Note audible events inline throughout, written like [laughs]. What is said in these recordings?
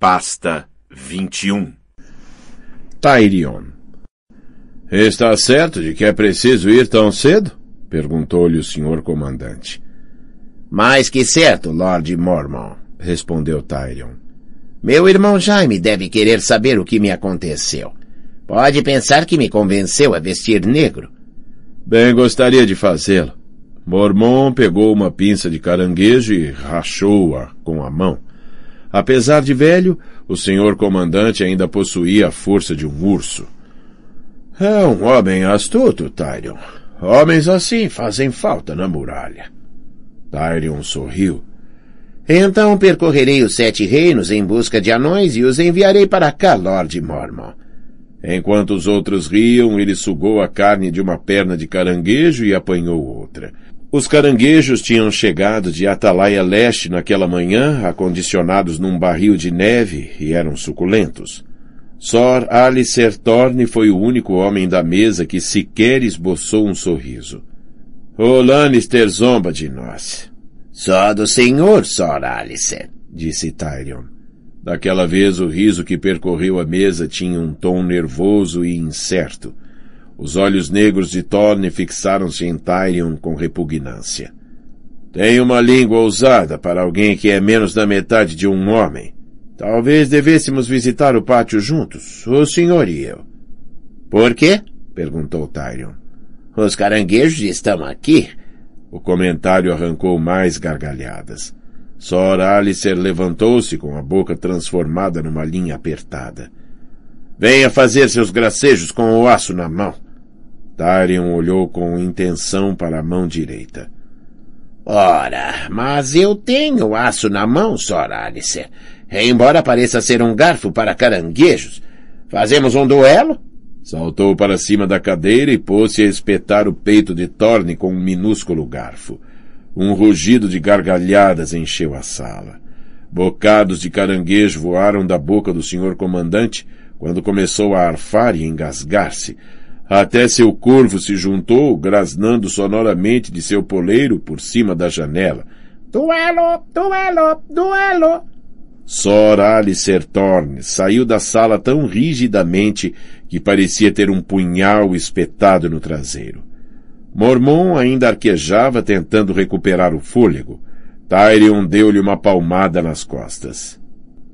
Pasta 21 Tyrion Está certo de que é preciso ir tão cedo? perguntou-lhe o senhor comandante. Mais que certo, Lord Mormon, respondeu Tyrion. Meu irmão Jaime deve querer saber o que me aconteceu. Pode pensar que me convenceu a vestir negro. Bem, gostaria de fazê-lo. Mormon pegou uma pinça de caranguejo e rachou-a com a mão. Apesar de velho, o senhor comandante ainda possuía a força de um urso. É um homem astuto, Tyrion. Homens assim fazem falta na muralha. Tyrion sorriu. Então percorrerei os sete reinos em busca de anões e os enviarei para cá, Lorde Mormon. Enquanto os outros riam, ele sugou a carne de uma perna de caranguejo e apanhou outra. Os caranguejos tinham chegado de Atalaia Leste naquela manhã, acondicionados num barril de neve, e eram suculentos. Sor Alicer Thorne foi o único homem da mesa que sequer esboçou um sorriso. O Lannister zomba de nós. Só do senhor, Sor Alicer, disse Tyrion. Daquela vez o riso que percorreu a mesa tinha um tom nervoso e incerto. Os olhos negros de Thorne fixaram-se em Tyrion com repugnância. Tem uma língua ousada para alguém que é menos da metade de um homem. Talvez devêssemos visitar o pátio juntos, o senhor e eu. Por quê? perguntou Tyrion. Os caranguejos estão aqui. O comentário arrancou mais gargalhadas. Sora Alicer levantou-se com a boca transformada numa linha apertada. Venha fazer seus gracejos com o aço na mão. Darion olhou com intenção para a mão direita. Ora, mas eu tenho aço na mão, Sora Alice. Embora pareça ser um garfo para caranguejos. Fazemos um duelo? Saltou para cima da cadeira e pôs-se a espetar o peito de Thorne com um minúsculo garfo. Um rugido de gargalhadas encheu a sala. Bocados de caranguejo voaram da boca do senhor comandante quando começou a arfar e engasgar-se, até seu corvo se juntou, grasnando sonoramente de seu poleiro por cima da janela. Duelo! Duelo! Duelo! Sor Alicer Thorne saiu da sala tão rigidamente que parecia ter um punhal espetado no traseiro. Mormon ainda arquejava tentando recuperar o fôlego. Tyrion deu-lhe uma palmada nas costas.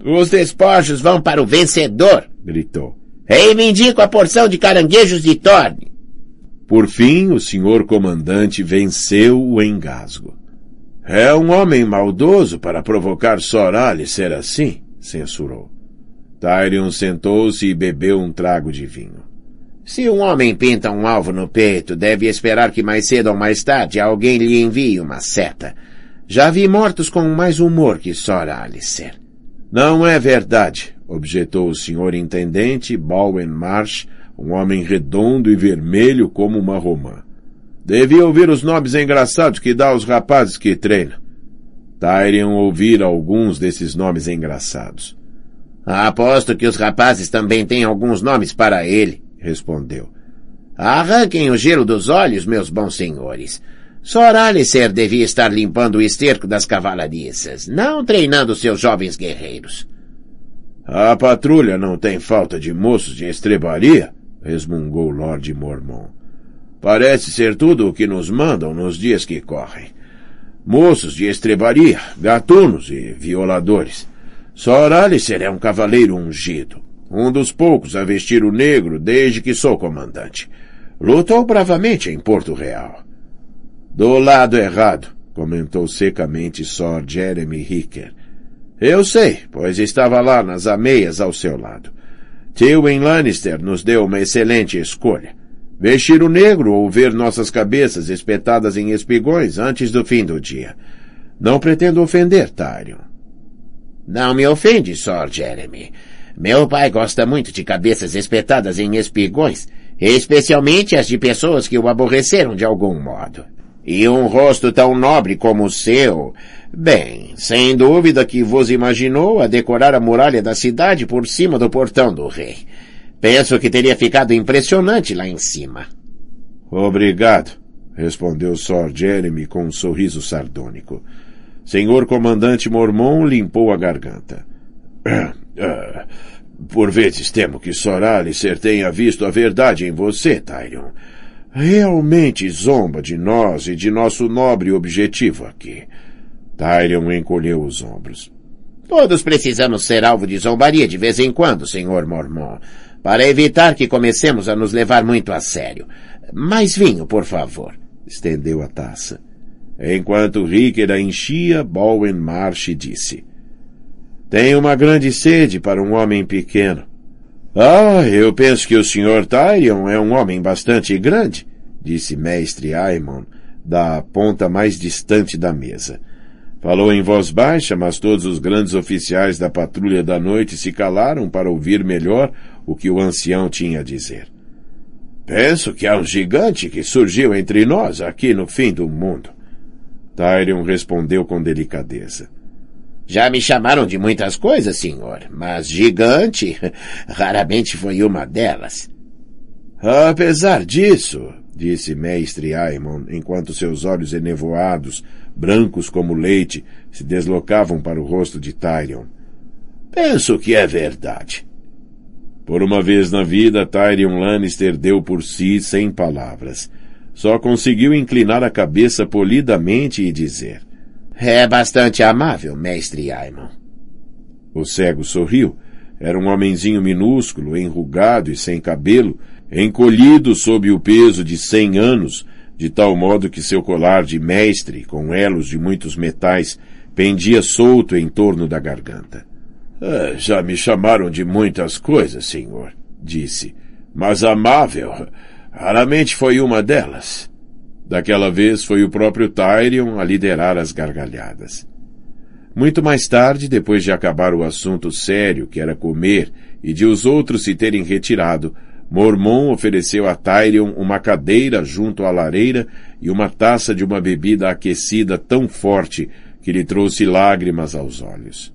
Os despojos vão para o vencedor! gritou. Reivindico a porção de caranguejos de torne. Por fim, o senhor comandante venceu o engasgo. É um homem maldoso para provocar Sorale ser assim, censurou. Tyrion sentou-se e bebeu um trago de vinho. Se um homem pinta um alvo no peito, deve esperar que mais cedo ou mais tarde alguém lhe envie uma seta. Já vi mortos com mais humor que Sor Alicer. Não é verdade, objetou o senhor intendente Bowen Marsh, um homem redondo e vermelho como uma romã. Devia ouvir os nomes engraçados que dá aos rapazes que treinam. Tyrion ouvir alguns desses nomes engraçados. Aposto que os rapazes também têm alguns nomes para ele, respondeu. Arranquem o gelo dos olhos, meus bons senhores. Sor Alicer devia estar limpando o esterco das cavalariças, não treinando seus jovens guerreiros. A patrulha não tem falta de moços de estrebaria, resmungou Lord Mormon. Parece ser tudo o que nos mandam nos dias que correm. Moços de estrebaria, gatunos e violadores. Sor Alicer é um cavaleiro ungido, um dos poucos a vestir o negro desde que sou comandante. Lutou bravamente em Porto Real. Do lado errado, comentou secamente Sor Jeremy Hicker. Eu sei, pois estava lá nas ameias ao seu lado. Tywin Lannister nos deu uma excelente escolha. Vestir o negro ou ver nossas cabeças espetadas em espigões antes do fim do dia. Não pretendo ofender, Tyrion. Não me ofende, Sir Jeremy. Meu pai gosta muito de cabeças espetadas em espigões, especialmente as de pessoas que o aborreceram de algum modo. E um rosto tão nobre como o seu. Bem, sem dúvida que vos imaginou a decorar a muralha da cidade por cima do portão do rei. Penso que teria ficado impressionante lá em cima. Obrigado, respondeu Sor Jeremy com um sorriso sardônico. Senhor comandante Mormon limpou a garganta. [clears throat] Ah, por vezes temo que Sor Alicer tenha visto a verdade em você, Tyrion realmente zomba de nós e de nosso nobre objetivo aqui. Tyrion encolheu os ombros. Todos precisamos ser alvo de zombaria de vez em quando, senhor Mormon, para evitar que comecemos a nos levar muito a sério. Mais vinho, por favor. Estendeu a taça. Enquanto Ricker a enchia, Bowen Marsh disse. Tenho uma grande sede para um homem pequeno. Ah, eu penso que o Sr. Tyrion é um homem bastante grande, disse mestre Aimon, da ponta mais distante da mesa. Falou em voz baixa, mas todos os grandes oficiais da patrulha da noite se calaram para ouvir melhor o que o ancião tinha a dizer. Penso que há um gigante que surgiu entre nós aqui no fim do mundo. Tyrion respondeu com delicadeza. Já me chamaram de muitas coisas, senhor, mas gigante [laughs] raramente foi uma delas. Apesar disso, disse mestre Aimon, enquanto seus olhos enevoados, brancos como leite, se deslocavam para o rosto de Tyrion. Penso que é verdade. Por uma vez na vida, Tyrion Lannister deu por si sem palavras. Só conseguiu inclinar a cabeça polidamente e dizer: é bastante amável, mestre Aimon. O cego sorriu. Era um homenzinho minúsculo, enrugado e sem cabelo, encolhido sob o peso de cem anos, de tal modo que seu colar de mestre, com elos de muitos metais, pendia solto em torno da garganta. Ah, já me chamaram de muitas coisas, senhor, disse, mas amável raramente foi uma delas. Daquela vez foi o próprio Tyrion a liderar as gargalhadas. Muito mais tarde, depois de acabar o assunto sério que era comer e de os outros se terem retirado, Mormon ofereceu a Tyrion uma cadeira junto à lareira e uma taça de uma bebida aquecida tão forte que lhe trouxe lágrimas aos olhos.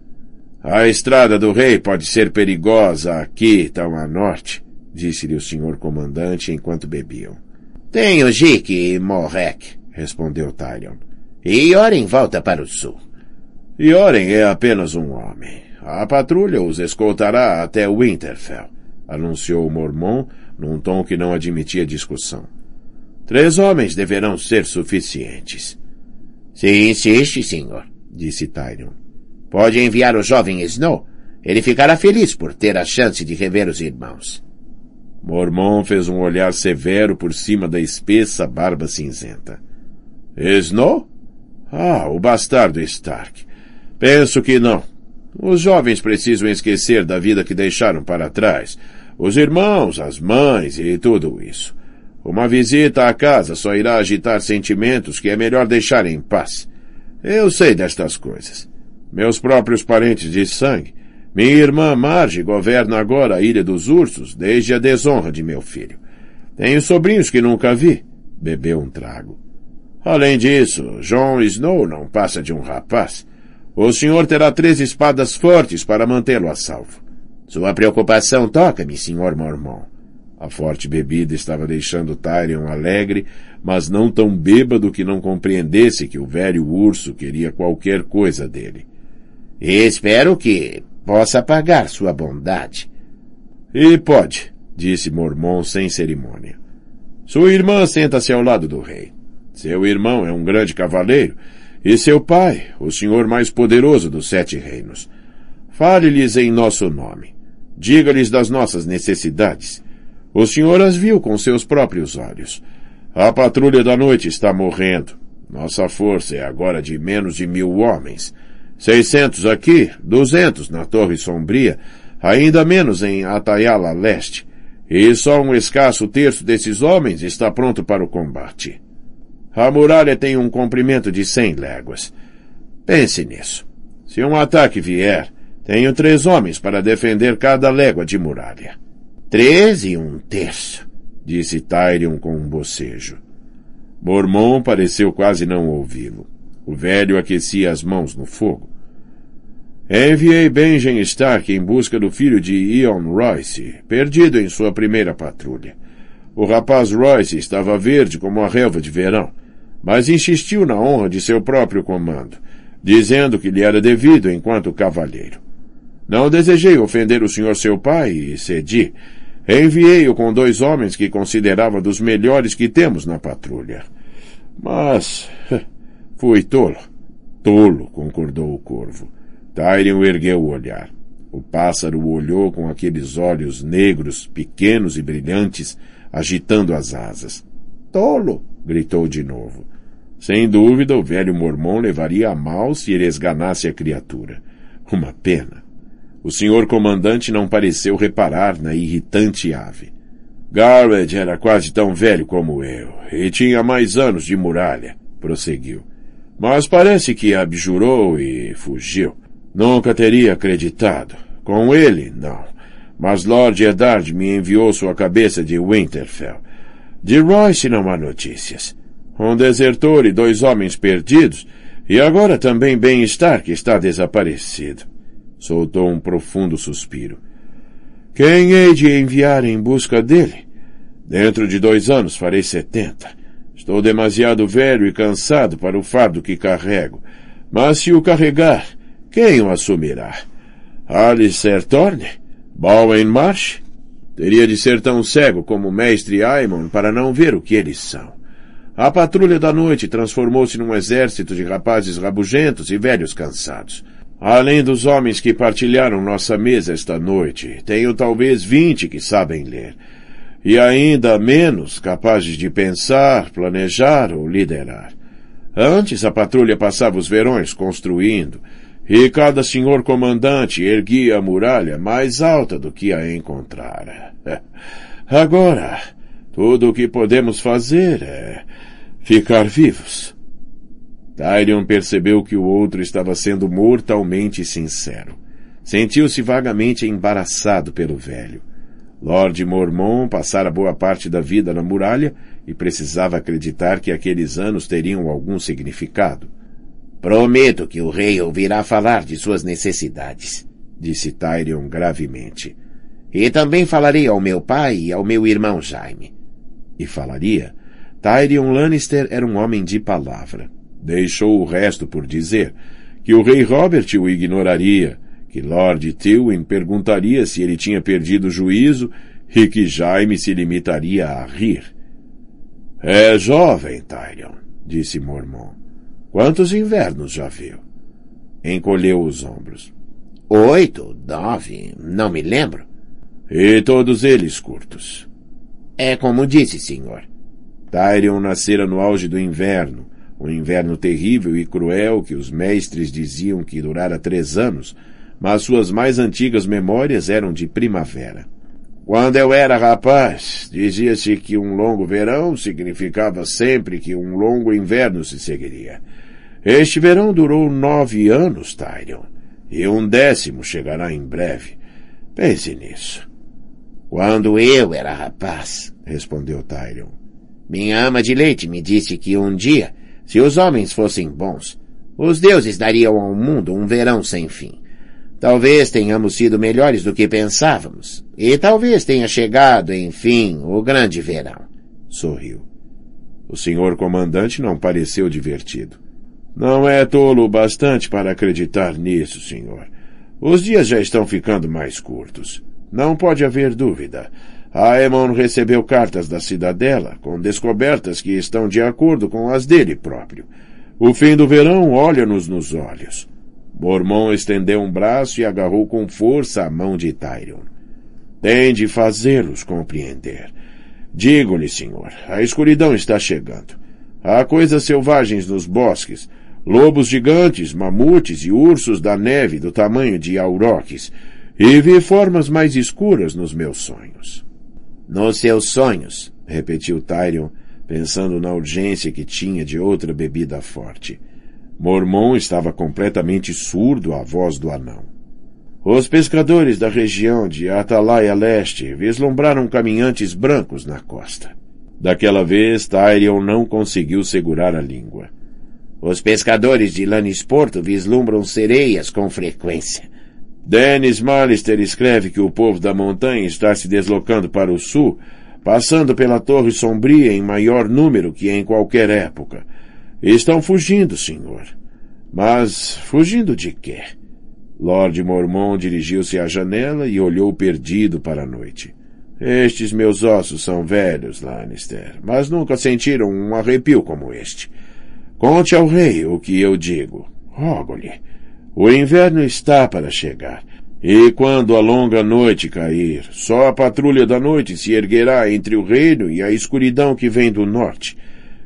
A estrada do rei pode ser perigosa aqui, tão a norte, disse-lhe o senhor comandante enquanto bebiam. Tenho Jique e Morrek, respondeu Tyrion. E Yoren volta para o sul. Yoren é apenas um homem. A patrulha os escoltará até Winterfell, anunciou o Mormon num tom que não admitia discussão. Três homens deverão ser suficientes. Se insiste, senhor, disse Tyrion. Pode enviar o jovem Snow. Ele ficará feliz por ter a chance de rever os irmãos. Mormon fez um olhar severo por cima da espessa barba cinzenta. Snow? Ah, o bastardo Stark. Penso que não. Os jovens precisam esquecer da vida que deixaram para trás. Os irmãos, as mães e tudo isso. Uma visita à casa só irá agitar sentimentos que é melhor deixar em paz. Eu sei destas coisas. Meus próprios parentes de sangue minha irmã Marge governa agora a Ilha dos Ursos desde a desonra de meu filho. Tenho sobrinhos que nunca vi. Bebeu um trago. Além disso, John Snow não passa de um rapaz. O senhor terá três espadas fortes para mantê-lo a salvo. Sua preocupação toca-me, senhor Mormon. A forte bebida estava deixando Tyrion alegre, mas não tão bêbado que não compreendesse que o velho urso queria qualquer coisa dele. Espero que, possa apagar sua bondade. E pode, disse Mormon sem cerimônia. Sua irmã senta-se ao lado do rei. Seu irmão é um grande cavaleiro, e seu pai, o senhor mais poderoso dos sete reinos. Fale-lhes em nosso nome. Diga-lhes das nossas necessidades. O senhor as viu com seus próprios olhos. A patrulha da noite está morrendo. Nossa força é agora de menos de mil homens. Seiscentos aqui, duzentos na Torre Sombria, ainda menos em Atayala Leste. E só um escasso terço desses homens está pronto para o combate. A muralha tem um comprimento de cem léguas. Pense nisso. Se um ataque vier, tenho três homens para defender cada légua de muralha. Três e um terço, disse Tyrion com um bocejo. Mormon pareceu quase não ouvi-lo. O velho aquecia as mãos no fogo. Enviei Benjen Stark em busca do filho de Ion Royce, perdido em sua primeira patrulha. O rapaz Royce estava verde como a relva de verão, mas insistiu na honra de seu próprio comando, dizendo que lhe era devido enquanto cavalheiro. Não desejei ofender o senhor seu pai e cedi. Enviei-o com dois homens que considerava dos melhores que temos na patrulha. Mas [laughs] fui tolo. Tolo, concordou o corvo. Tyrion ergueu o olhar. O pássaro o olhou com aqueles olhos negros, pequenos e brilhantes, agitando as asas. Tolo! gritou de novo. Sem dúvida, o velho mormon levaria a mal se ele esganasse a criatura. Uma pena. O senhor comandante não pareceu reparar na irritante ave. Garrett era quase tão velho como eu, e tinha mais anos de muralha, prosseguiu. Mas parece que abjurou e fugiu. Nunca teria acreditado. Com ele, não. Mas Lord Eddard me enviou sua cabeça de Winterfell. De Royce não há notícias. Um desertor e dois homens perdidos, e agora também Ben Stark está desaparecido. Soltou um profundo suspiro. Quem hei de enviar em busca dele? Dentro de dois anos farei setenta. Estou demasiado velho e cansado para o fardo que carrego. Mas se o carregar, quem o assumirá? Alistair Thorne? Bowen Marsh? Teria de ser tão cego como o mestre Aimon para não ver o que eles são. A patrulha da noite transformou-se num exército de rapazes rabugentos e velhos cansados. Além dos homens que partilharam nossa mesa esta noite, tenho talvez vinte que sabem ler. E ainda menos capazes de pensar, planejar ou liderar. Antes a patrulha passava os verões construindo, e cada senhor comandante erguia a muralha mais alta do que a encontrara. [laughs] Agora, tudo o que podemos fazer é ficar vivos. Tyrion percebeu que o outro estava sendo mortalmente sincero. Sentiu-se vagamente embaraçado pelo velho. Lord Mormon passara boa parte da vida na muralha e precisava acreditar que aqueles anos teriam algum significado. Prometo que o rei ouvirá falar de suas necessidades, disse Tyrion gravemente. E também falarei ao meu pai e ao meu irmão Jaime. E falaria. Tyrion Lannister era um homem de palavra. Deixou o resto por dizer que o rei Robert o ignoraria, que Lord Tywin perguntaria se ele tinha perdido o juízo e que Jaime se limitaria a rir. É jovem, Tyrion, disse Mormon. Quantos invernos já viu? Encolheu os ombros. Oito, nove, não me lembro. E todos eles curtos. É como disse, senhor. Tyrion nascera no auge do inverno, um inverno terrível e cruel que os mestres diziam que durara três anos, mas suas mais antigas memórias eram de primavera. Quando eu era rapaz, dizia-se que um longo verão significava sempre que um longo inverno se seguiria. Este verão durou nove anos, Tyrion, e um décimo chegará em breve. Pense nisso. Quando eu era rapaz, respondeu Tyrion. Minha ama de leite me disse que um dia, se os homens fossem bons, os deuses dariam ao mundo um verão sem fim. Talvez tenhamos sido melhores do que pensávamos, e talvez tenha chegado, enfim, o grande verão. Sorriu. O senhor comandante não pareceu divertido. Não é tolo o bastante para acreditar nisso, senhor. Os dias já estão ficando mais curtos. Não pode haver dúvida. Aemon recebeu cartas da cidadela com descobertas que estão de acordo com as dele próprio. O fim do verão olha-nos nos olhos. Mormon estendeu um braço e agarrou com força a mão de Tyrion. Tem de fazê-los compreender. Digo-lhe, senhor, a escuridão está chegando. Há coisas selvagens nos bosques, lobos gigantes, mamutes e ursos da neve do tamanho de auroques, e vi formas mais escuras nos meus sonhos. Nos seus sonhos, repetiu Tyrion, pensando na urgência que tinha de outra bebida forte. Mormon estava completamente surdo à voz do anão. Os pescadores da região de Atalaia Leste vislumbraram caminhantes brancos na costa. Daquela vez, Tyrion não conseguiu segurar a língua. Os pescadores de Lanisporto vislumbram sereias com frequência. Dennis Malister escreve que o povo da montanha está se deslocando para o sul, passando pela Torre Sombria em maior número que em qualquer época. Estão fugindo, senhor. Mas fugindo de quê? Lord Mormon dirigiu-se à janela e olhou perdido para a noite. Estes meus ossos são velhos, Lannister, mas nunca sentiram um arrepio como este. Conte ao rei o que eu digo. Rogo-lhe. O inverno está para chegar. E quando a longa noite cair, só a patrulha da noite se erguerá entre o reino e a escuridão que vem do norte.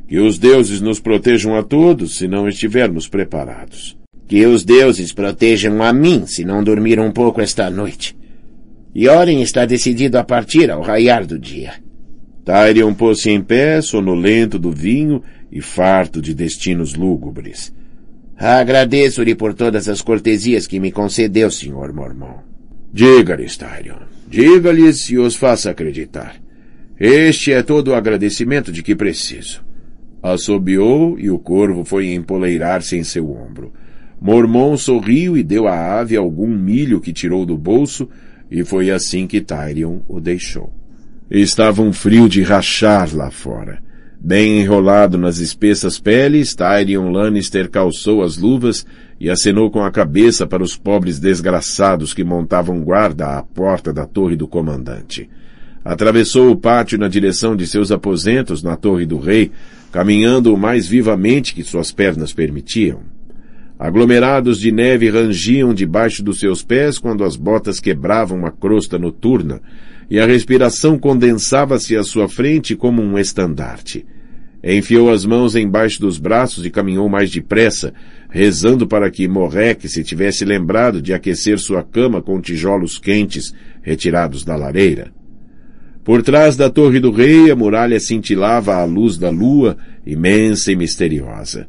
Que os deuses nos protejam a todos se não estivermos preparados. Que os deuses protejam a mim se não dormir um pouco esta noite. E Oren está decidido a partir ao raiar do dia. Tyrion pôs-se em pé, sonolento do vinho, e farto de destinos lúgubres. Agradeço-lhe por todas as cortesias que me concedeu, senhor Mormon. Diga-lhes, Tyrion. Diga-lhes e os faça acreditar. Este é todo o agradecimento de que preciso. Assobiou e o corvo foi empoleirar-se em seu ombro. Mormon sorriu e deu à ave algum milho que tirou do bolso, e foi assim que Tyrion o deixou. Estava um frio de rachar lá fora. Bem enrolado nas espessas peles, Tyrion Lannister calçou as luvas e acenou com a cabeça para os pobres desgraçados que montavam guarda à porta da torre do comandante. Atravessou o pátio na direção de seus aposentos na torre do rei, caminhando o mais vivamente que suas pernas permitiam. Aglomerados de neve rangiam debaixo dos seus pés quando as botas quebravam a crosta noturna, e a respiração condensava-se à sua frente como um estandarte. Enfiou as mãos embaixo dos braços e caminhou mais depressa, rezando para que Morrec se tivesse lembrado de aquecer sua cama com tijolos quentes retirados da lareira. Por trás da torre do rei, a muralha cintilava à luz da lua, imensa e misteriosa.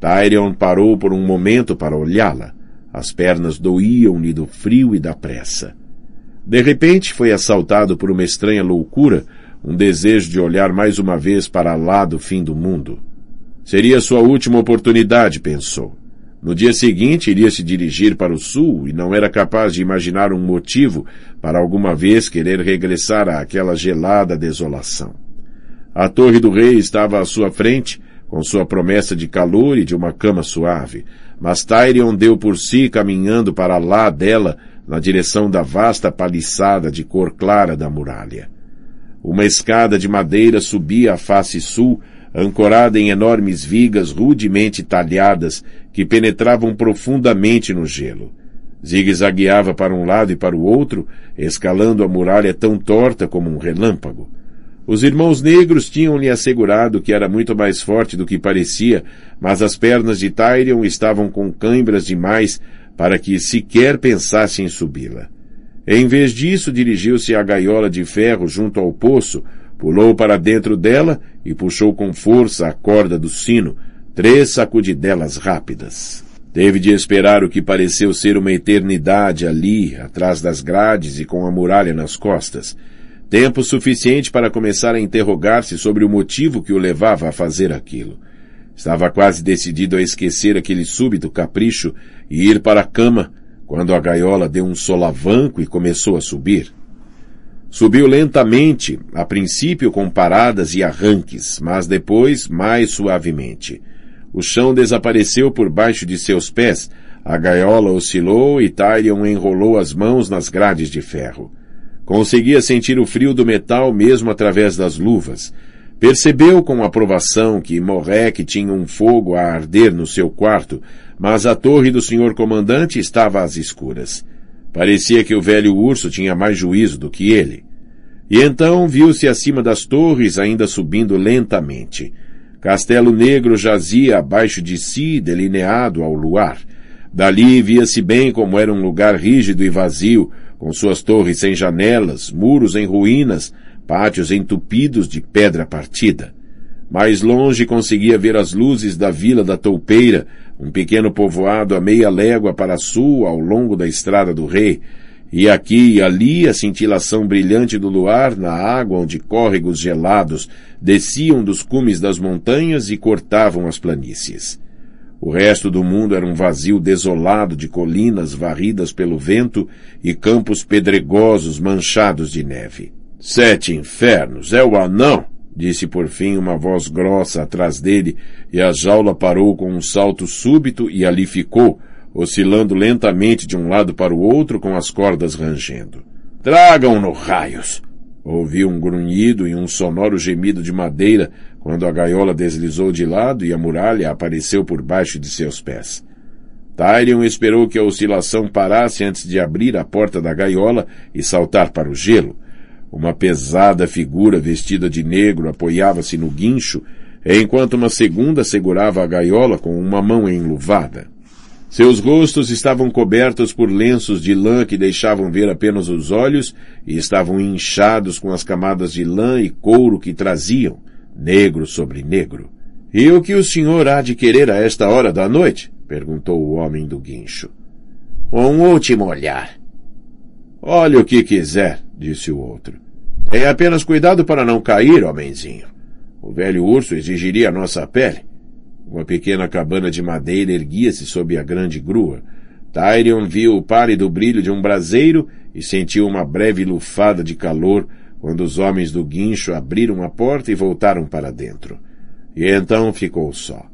Tyrion parou por um momento para olhá-la. As pernas doíam-lhe do frio e da pressa. De repente foi assaltado por uma estranha loucura um desejo de olhar mais uma vez para lá do fim do mundo. Seria sua última oportunidade, pensou. No dia seguinte, iria se dirigir para o sul e não era capaz de imaginar um motivo para alguma vez querer regressar àquela gelada desolação. A Torre do Rei estava à sua frente, com sua promessa de calor e de uma cama suave, mas Tyrion deu por si caminhando para lá dela, na direção da vasta paliçada de cor clara da muralha. Uma escada de madeira subia à face sul, ancorada em enormes vigas rudemente talhadas que penetravam profundamente no gelo. Zigue-zagueava para um lado e para o outro, escalando a muralha tão torta como um relâmpago. Os irmãos negros tinham-lhe assegurado que era muito mais forte do que parecia, mas as pernas de Tyrion estavam com cãibras demais para que sequer pensasse em subi-la. Em vez disso, dirigiu-se à gaiola de ferro junto ao poço, pulou para dentro dela e puxou com força a corda do sino, três sacudidelas rápidas. Teve de esperar o que pareceu ser uma eternidade ali, atrás das grades e com a muralha nas costas. Tempo suficiente para começar a interrogar-se sobre o motivo que o levava a fazer aquilo. Estava quase decidido a esquecer aquele súbito capricho e ir para a cama, quando a gaiola deu um solavanco e começou a subir. Subiu lentamente, a princípio com paradas e arranques, mas depois mais suavemente. O chão desapareceu por baixo de seus pés, a gaiola oscilou e Tyrion enrolou as mãos nas grades de ferro. Conseguia sentir o frio do metal mesmo através das luvas. Percebeu com aprovação que Morrec tinha um fogo a arder no seu quarto, mas a torre do senhor comandante estava às escuras. Parecia que o velho urso tinha mais juízo do que ele. E então viu-se acima das torres ainda subindo lentamente. Castelo Negro jazia abaixo de si, delineado ao luar. Dali via-se bem como era um lugar rígido e vazio, com suas torres sem janelas, muros em ruínas, pátios entupidos de pedra partida. Mais longe conseguia ver as luzes da vila da toupeira, um pequeno povoado a meia légua para sul ao longo da estrada do rei, e aqui e ali a cintilação brilhante do luar na água onde córregos gelados desciam dos cumes das montanhas e cortavam as planícies. O resto do mundo era um vazio desolado de colinas varridas pelo vento e campos pedregosos manchados de neve. Sete infernos, é o anão! disse por fim uma voz grossa atrás dele, e a jaula parou com um salto súbito e ali ficou, oscilando lentamente de um lado para o outro com as cordas rangendo. Tragam-no, raios! Ouvi um grunhido e um sonoro gemido de madeira quando a gaiola deslizou de lado e a muralha apareceu por baixo de seus pés. Tyrion esperou que a oscilação parasse antes de abrir a porta da gaiola e saltar para o gelo. Uma pesada figura vestida de negro apoiava-se no guincho, enquanto uma segunda segurava a gaiola com uma mão enluvada. Seus rostos estavam cobertos por lenços de lã que deixavam ver apenas os olhos e estavam inchados com as camadas de lã e couro que traziam, negro sobre negro. E o que o senhor há de querer a esta hora da noite? perguntou o homem do guincho. Um último olhar, Olhe o que quiser, disse o outro. Tenha apenas cuidado para não cair, homenzinho. O velho urso exigiria a nossa pele. Uma pequena cabana de madeira erguia-se sob a grande grua. Tyrion viu o pálido brilho de um braseiro e sentiu uma breve lufada de calor quando os homens do guincho abriram a porta e voltaram para dentro. E então ficou só.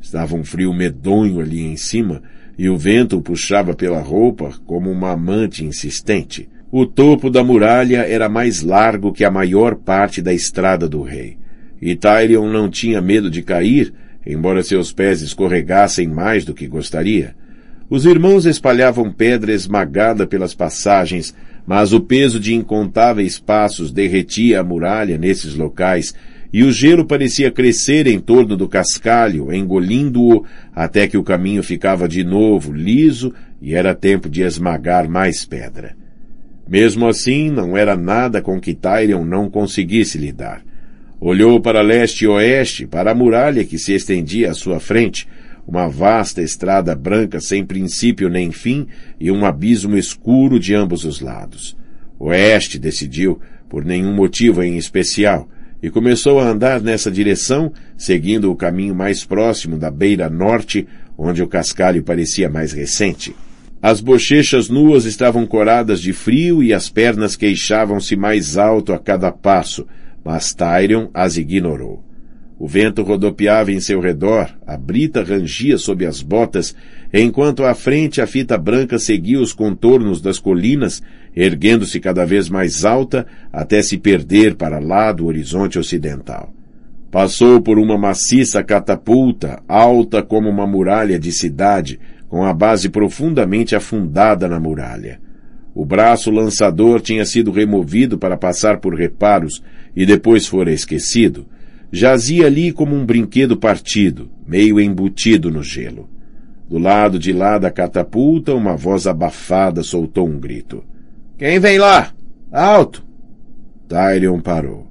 Estava um frio medonho ali em cima, e o vento o puxava pela roupa como uma amante insistente. O topo da muralha era mais largo que a maior parte da estrada do rei. E Tyrion não tinha medo de cair, embora seus pés escorregassem mais do que gostaria. Os irmãos espalhavam pedra esmagada pelas passagens, mas o peso de incontáveis passos derretia a muralha nesses locais e o gelo parecia crescer em torno do cascalho, engolindo-o, até que o caminho ficava de novo liso e era tempo de esmagar mais pedra. Mesmo assim, não era nada com que Tyrion não conseguisse lidar. Olhou para leste e oeste, para a muralha que se estendia à sua frente, uma vasta estrada branca sem princípio nem fim e um abismo escuro de ambos os lados. Oeste decidiu, por nenhum motivo em especial, e começou a andar nessa direção, seguindo o caminho mais próximo da beira norte, onde o cascalho parecia mais recente. As bochechas nuas estavam coradas de frio e as pernas queixavam-se mais alto a cada passo, mas Tyrion as ignorou. O vento rodopiava em seu redor, a brita rangia sob as botas, enquanto à frente a fita branca seguia os contornos das colinas, erguendo-se cada vez mais alta até se perder para lá do horizonte ocidental. Passou por uma maciça catapulta, alta como uma muralha de cidade, com a base profundamente afundada na muralha. O braço lançador tinha sido removido para passar por reparos e depois fora esquecido. Jazia ali como um brinquedo partido, meio embutido no gelo. Do lado de lá da catapulta, uma voz abafada soltou um grito. Quem vem lá? Alto! Tyrion parou.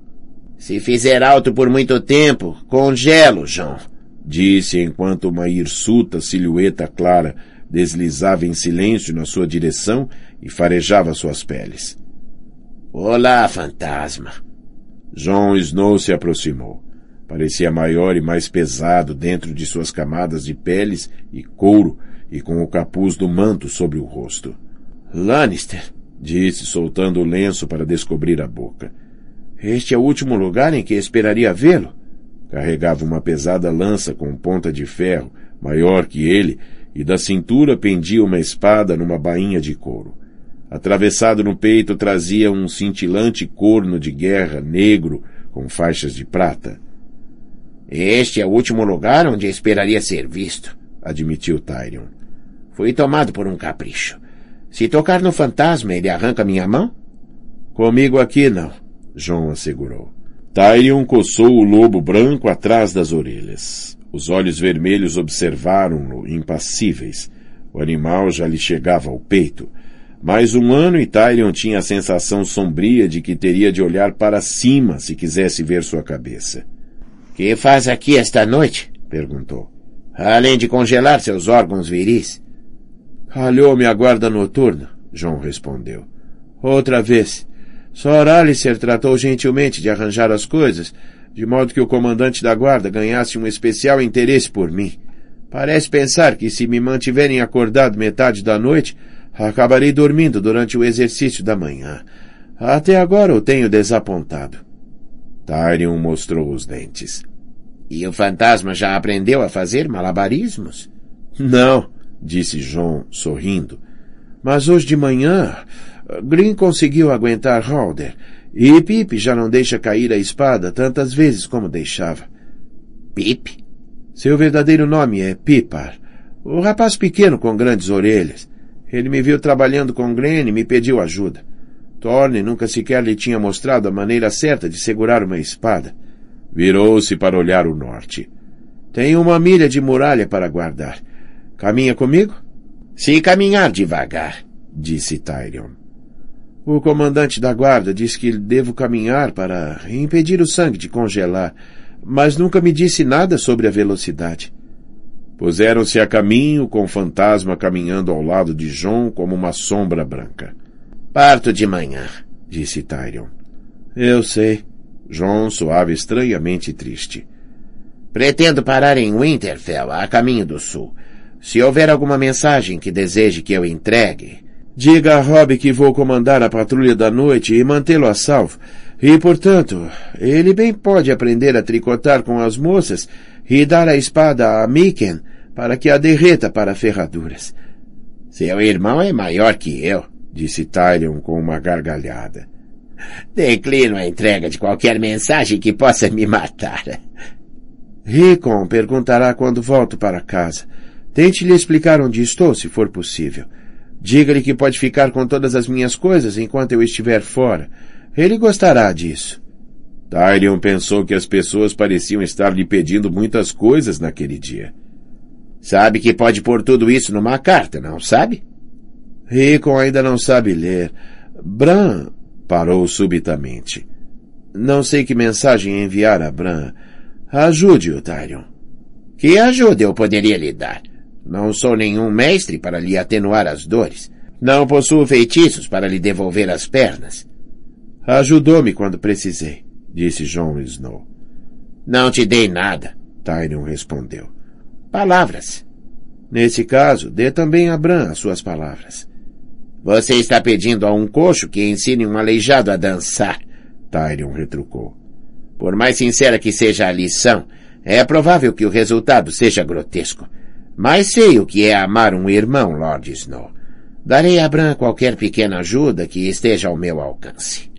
Se fizer alto por muito tempo, congelo, João, disse enquanto uma hirsuta silhueta clara deslizava em silêncio na sua direção e farejava suas peles. Olá, fantasma. John Snow se aproximou. Parecia maior e mais pesado dentro de suas camadas de peles e couro e com o capuz do manto sobre o rosto. Lannister, disse, soltando o lenço para descobrir a boca. Este é o último lugar em que esperaria vê-lo. Carregava uma pesada lança com ponta de ferro, maior que ele, e da cintura pendia uma espada numa bainha de couro. Atravessado no peito trazia um cintilante corno de guerra negro com faixas de prata. Este é o último lugar onde esperaria ser visto, admitiu Tyrion. Fui tomado por um capricho. Se tocar no fantasma, ele arranca minha mão? Comigo aqui não, John assegurou. Tyrion tá coçou o lobo branco atrás das orelhas. Os olhos vermelhos observaram-no, impassíveis. O animal já lhe chegava ao peito. Mais um ano e Tyrion tinha a sensação sombria de que teria de olhar para cima se quisesse ver sua cabeça. Que faz aqui esta noite? perguntou. Além de congelar seus órgãos viris. Ralhou-me a guarda noturna, João respondeu. Outra vez. Só Alicer tratou gentilmente de arranjar as coisas, de modo que o comandante da guarda ganhasse um especial interesse por mim. Parece pensar que se me mantiverem acordado metade da noite, acabarei dormindo durante o exercício da manhã. Até agora o tenho desapontado. Tyrion mostrou os dentes. E o fantasma já aprendeu a fazer malabarismos? Não disse John, sorrindo. Mas hoje de manhã, Green conseguiu aguentar Holder, e Pip já não deixa cair a espada tantas vezes como deixava. Pip? Seu verdadeiro nome é Pipar. O rapaz pequeno com grandes orelhas. Ele me viu trabalhando com Green e me pediu ajuda. Thorne nunca sequer lhe tinha mostrado a maneira certa de segurar uma espada. Virou-se para olhar o norte. Tem uma milha de muralha para guardar. Caminha comigo? Se caminhar devagar, disse Tyrion. O comandante da guarda diz que devo caminhar para impedir o sangue de congelar, mas nunca me disse nada sobre a velocidade. Puseram-se a caminho, com o fantasma caminhando ao lado de John como uma sombra branca. Parto de manhã, disse Tyrion. Eu sei. John soava estranhamente triste. Pretendo parar em Winterfell, a caminho do sul. Se houver alguma mensagem que deseje que eu entregue, diga a Rob que vou comandar a patrulha da noite e mantê-lo a salvo. E, portanto, ele bem pode aprender a tricotar com as moças e dar a espada a Miken para que a derreta para ferraduras. Seu irmão é maior que eu, disse Tyrion com uma gargalhada. Declino a entrega de qualquer mensagem que possa me matar. Ricon perguntará quando volto para casa. Tente lhe explicar onde estou, se for possível. Diga-lhe que pode ficar com todas as minhas coisas enquanto eu estiver fora. Ele gostará disso. Tyrion pensou que as pessoas pareciam estar lhe pedindo muitas coisas naquele dia. Sabe que pode pôr tudo isso numa carta, não sabe? Rickon ainda não sabe ler. Bran parou subitamente. Não sei que mensagem enviar a Bran. Ajude-o, Tyrion. Que ajuda eu poderia lhe dar? Não sou nenhum mestre para lhe atenuar as dores. Não possuo feitiços para lhe devolver as pernas. Ajudou-me quando precisei, disse John Snow. Não te dei nada, Tyrion respondeu. Palavras. Nesse caso, dê também a Bran as suas palavras. Você está pedindo a um coxo que ensine um aleijado a dançar, Tyrion retrucou. Por mais sincera que seja a lição, é provável que o resultado seja grotesco. Mas sei o que é amar um irmão, Lord Snow. Darei a Bran qualquer pequena ajuda que esteja ao meu alcance.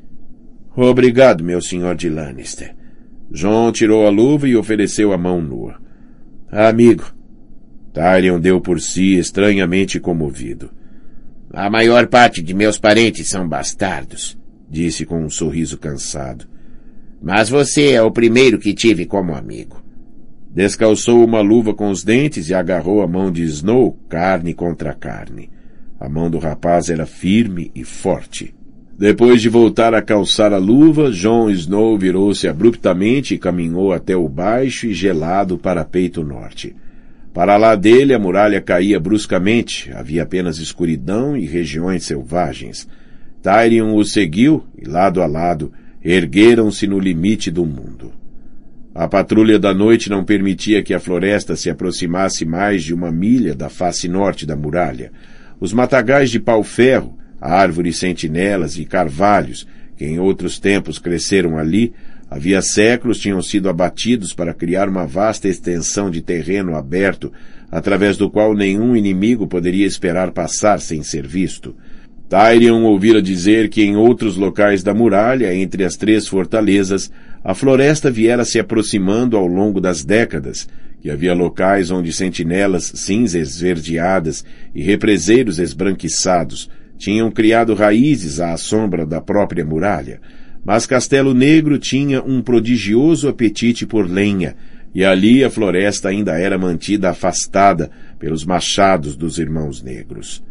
Obrigado, meu senhor de Lannister. John tirou a luva e ofereceu a mão nua. Amigo. Tyrion deu por si estranhamente comovido. A maior parte de meus parentes são bastardos, disse com um sorriso cansado. Mas você é o primeiro que tive como amigo. Descalçou uma luva com os dentes e agarrou a mão de Snow, carne contra carne. A mão do rapaz era firme e forte. Depois de voltar a calçar a luva, John Snow virou-se abruptamente e caminhou até o baixo e gelado parapeito norte. Para lá dele, a muralha caía bruscamente, havia apenas escuridão e regiões selvagens. Tyrion o seguiu e, lado a lado, ergueram-se no limite do mundo. A patrulha da noite não permitia que a floresta se aproximasse mais de uma milha da face norte da muralha. Os matagais de pau-ferro, árvores sentinelas e carvalhos, que em outros tempos cresceram ali, havia séculos tinham sido abatidos para criar uma vasta extensão de terreno aberto, através do qual nenhum inimigo poderia esperar passar sem ser visto. Tyrion ouvira dizer que em outros locais da muralha, entre as três fortalezas, a floresta viera se aproximando ao longo das décadas, que havia locais onde sentinelas cinzas esverdeadas e represeiros esbranquiçados tinham criado raízes à sombra da própria muralha, mas Castelo Negro tinha um prodigioso apetite por lenha, e ali a floresta ainda era mantida afastada pelos machados dos irmãos negros.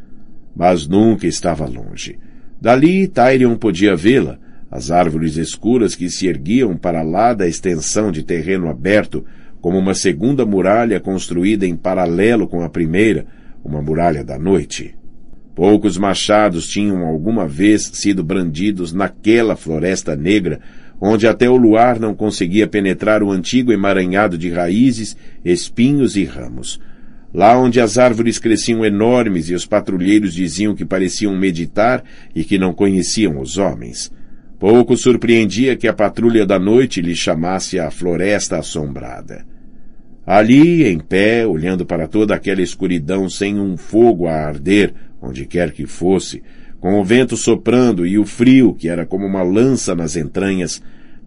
Mas nunca estava longe. Dali Tyrion podia vê-la, as árvores escuras que se erguiam para lá da extensão de terreno aberto, como uma segunda muralha construída em paralelo com a primeira, uma muralha da noite. Poucos machados tinham alguma vez sido brandidos naquela floresta negra, onde até o luar não conseguia penetrar o antigo emaranhado de raízes, espinhos e ramos. Lá onde as árvores cresciam enormes e os patrulheiros diziam que pareciam meditar e que não conheciam os homens. Pouco surpreendia que a patrulha da noite lhe chamasse a Floresta Assombrada. Ali, em pé, olhando para toda aquela escuridão sem um fogo a arder, onde quer que fosse, com o vento soprando e o frio, que era como uma lança nas entranhas,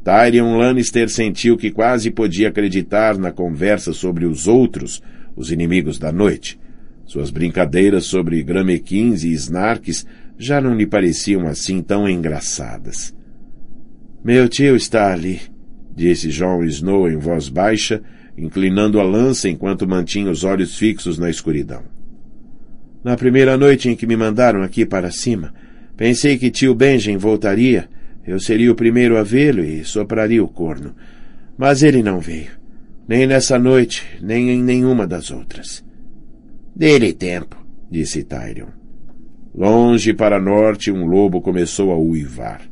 Tyrion Lannister sentiu que quase podia acreditar na conversa sobre os outros, os inimigos da noite. Suas brincadeiras sobre gramequins e snarks já não lhe pareciam assim tão engraçadas. Meu tio está ali, disse John Snow em voz baixa, inclinando a lança enquanto mantinha os olhos fixos na escuridão. Na primeira noite em que me mandaram aqui para cima, pensei que tio Benjamin voltaria, eu seria o primeiro a vê-lo e sopraria o corno. Mas ele não veio. Nem nessa noite, nem em nenhuma das outras. Dê-lhe tempo, disse Tyrion. Longe para norte, um lobo começou a uivar.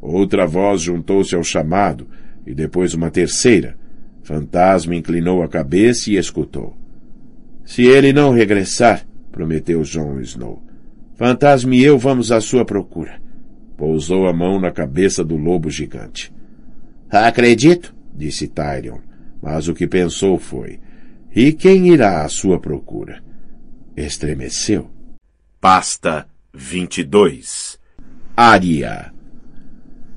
Outra voz juntou-se ao chamado, e depois uma terceira. Fantasma inclinou a cabeça e escutou. Se ele não regressar, prometeu John Snow. Fantasma e eu vamos à sua procura. Pousou a mão na cabeça do lobo gigante. Acredito, disse Tyrion, mas o que pensou foi: e quem irá à sua procura? Estremeceu. Pasta 22 Aria.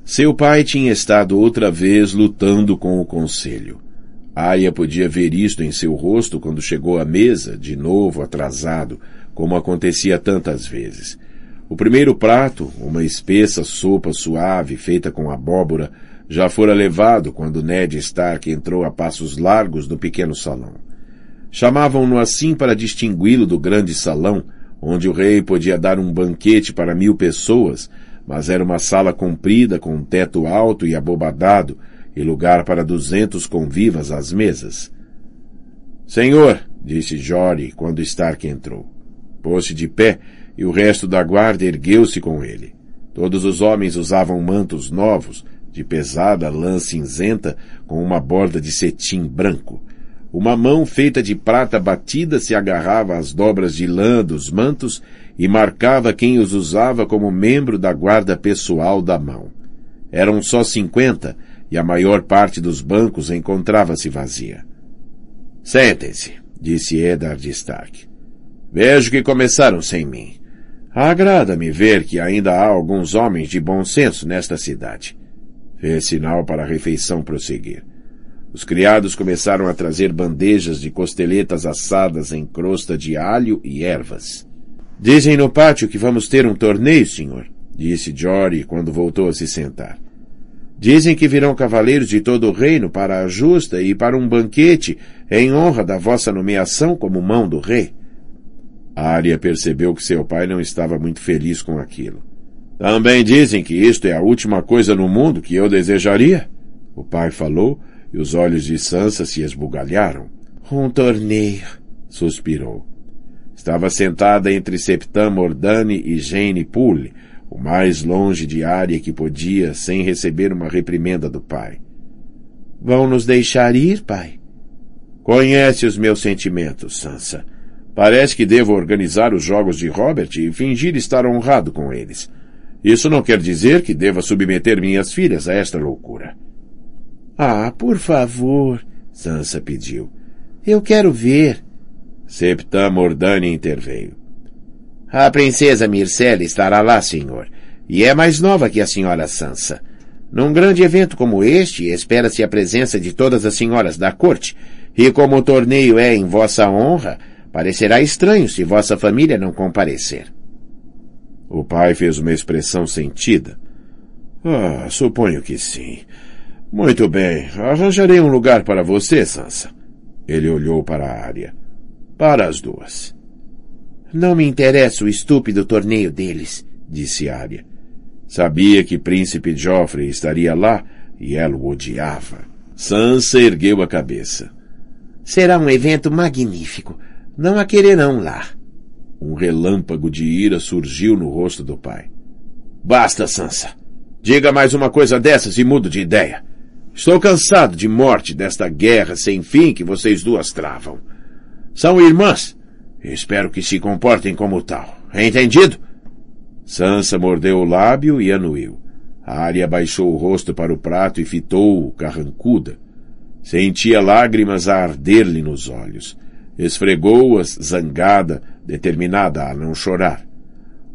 Seu pai tinha estado outra vez lutando com o conselho. Aya podia ver isto em seu rosto quando chegou à mesa, de novo atrasado, como acontecia tantas vezes. O primeiro prato, uma espessa sopa suave feita com abóbora, já fora levado quando Ned Stark entrou a passos largos no pequeno salão. Chamavam-no assim para distingui-lo do grande salão, onde o rei podia dar um banquete para mil pessoas, mas era uma sala comprida com um teto alto e abobadado e lugar para duzentos convivas às mesas. Senhor, disse Jory quando Stark entrou. Pôs-se de pé e o resto da guarda ergueu-se com ele. Todos os homens usavam mantos novos, de pesada lã cinzenta com uma borda de cetim branco, uma mão feita de prata batida se agarrava às dobras de lã dos mantos e marcava quem os usava como membro da guarda pessoal da mão. Eram só cinquenta e a maior parte dos bancos encontrava-se vazia. Sentem-se, disse de Stark. Vejo que começaram sem mim. Agrada-me ver que ainda há alguns homens de bom senso nesta cidade. Fez sinal para a refeição prosseguir. Os criados começaram a trazer bandejas de costeletas assadas em crosta de alho e ervas. Dizem no pátio que vamos ter um torneio, senhor, disse Jory quando voltou a se sentar. Dizem que virão cavaleiros de todo o reino para a justa e para um banquete em honra da vossa nomeação como mão do rei. Arya percebeu que seu pai não estava muito feliz com aquilo. Também dizem que isto é a última coisa no mundo que eu desejaria. O pai falou, e os olhos de Sansa se esbugalharam. Um torneio, suspirou. Estava sentada entre Septam Mordane e Jane Poole, o mais longe de área que podia, sem receber uma reprimenda do pai. Vão nos deixar ir, pai? Conhece os meus sentimentos, Sansa. Parece que devo organizar os jogos de Robert e fingir estar honrado com eles. Isso não quer dizer que deva submeter minhas filhas a esta loucura. Ah, por favor, Sansa pediu. Eu quero ver. Septã Mordani interveio. A princesa Mircela estará lá, senhor, e é mais nova que a senhora Sansa. Num grande evento como este, espera-se a presença de todas as senhoras da corte, e como o torneio é em vossa honra, parecerá estranho se vossa família não comparecer. O pai fez uma expressão sentida. Ah, suponho que sim. Muito bem. Arranjarei um lugar para você, Sansa. Ele olhou para a área. Para as duas. Não me interessa o estúpido torneio deles, disse Arya. Sabia que Príncipe Joffrey estaria lá e ela o odiava. Sansa ergueu a cabeça. Será um evento magnífico. Não a quererão lá. Um relâmpago de ira surgiu no rosto do pai. Basta, Sansa. Diga mais uma coisa dessas e mudo de ideia. Estou cansado de morte desta guerra sem fim que vocês duas travam. São irmãs. Espero que se comportem como tal. Entendido? Sansa mordeu o lábio e anuiu. Arya baixou o rosto para o prato e fitou-o, carrancuda. Sentia lágrimas a arder-lhe nos olhos. Esfregou-as, zangada, determinada a não chorar.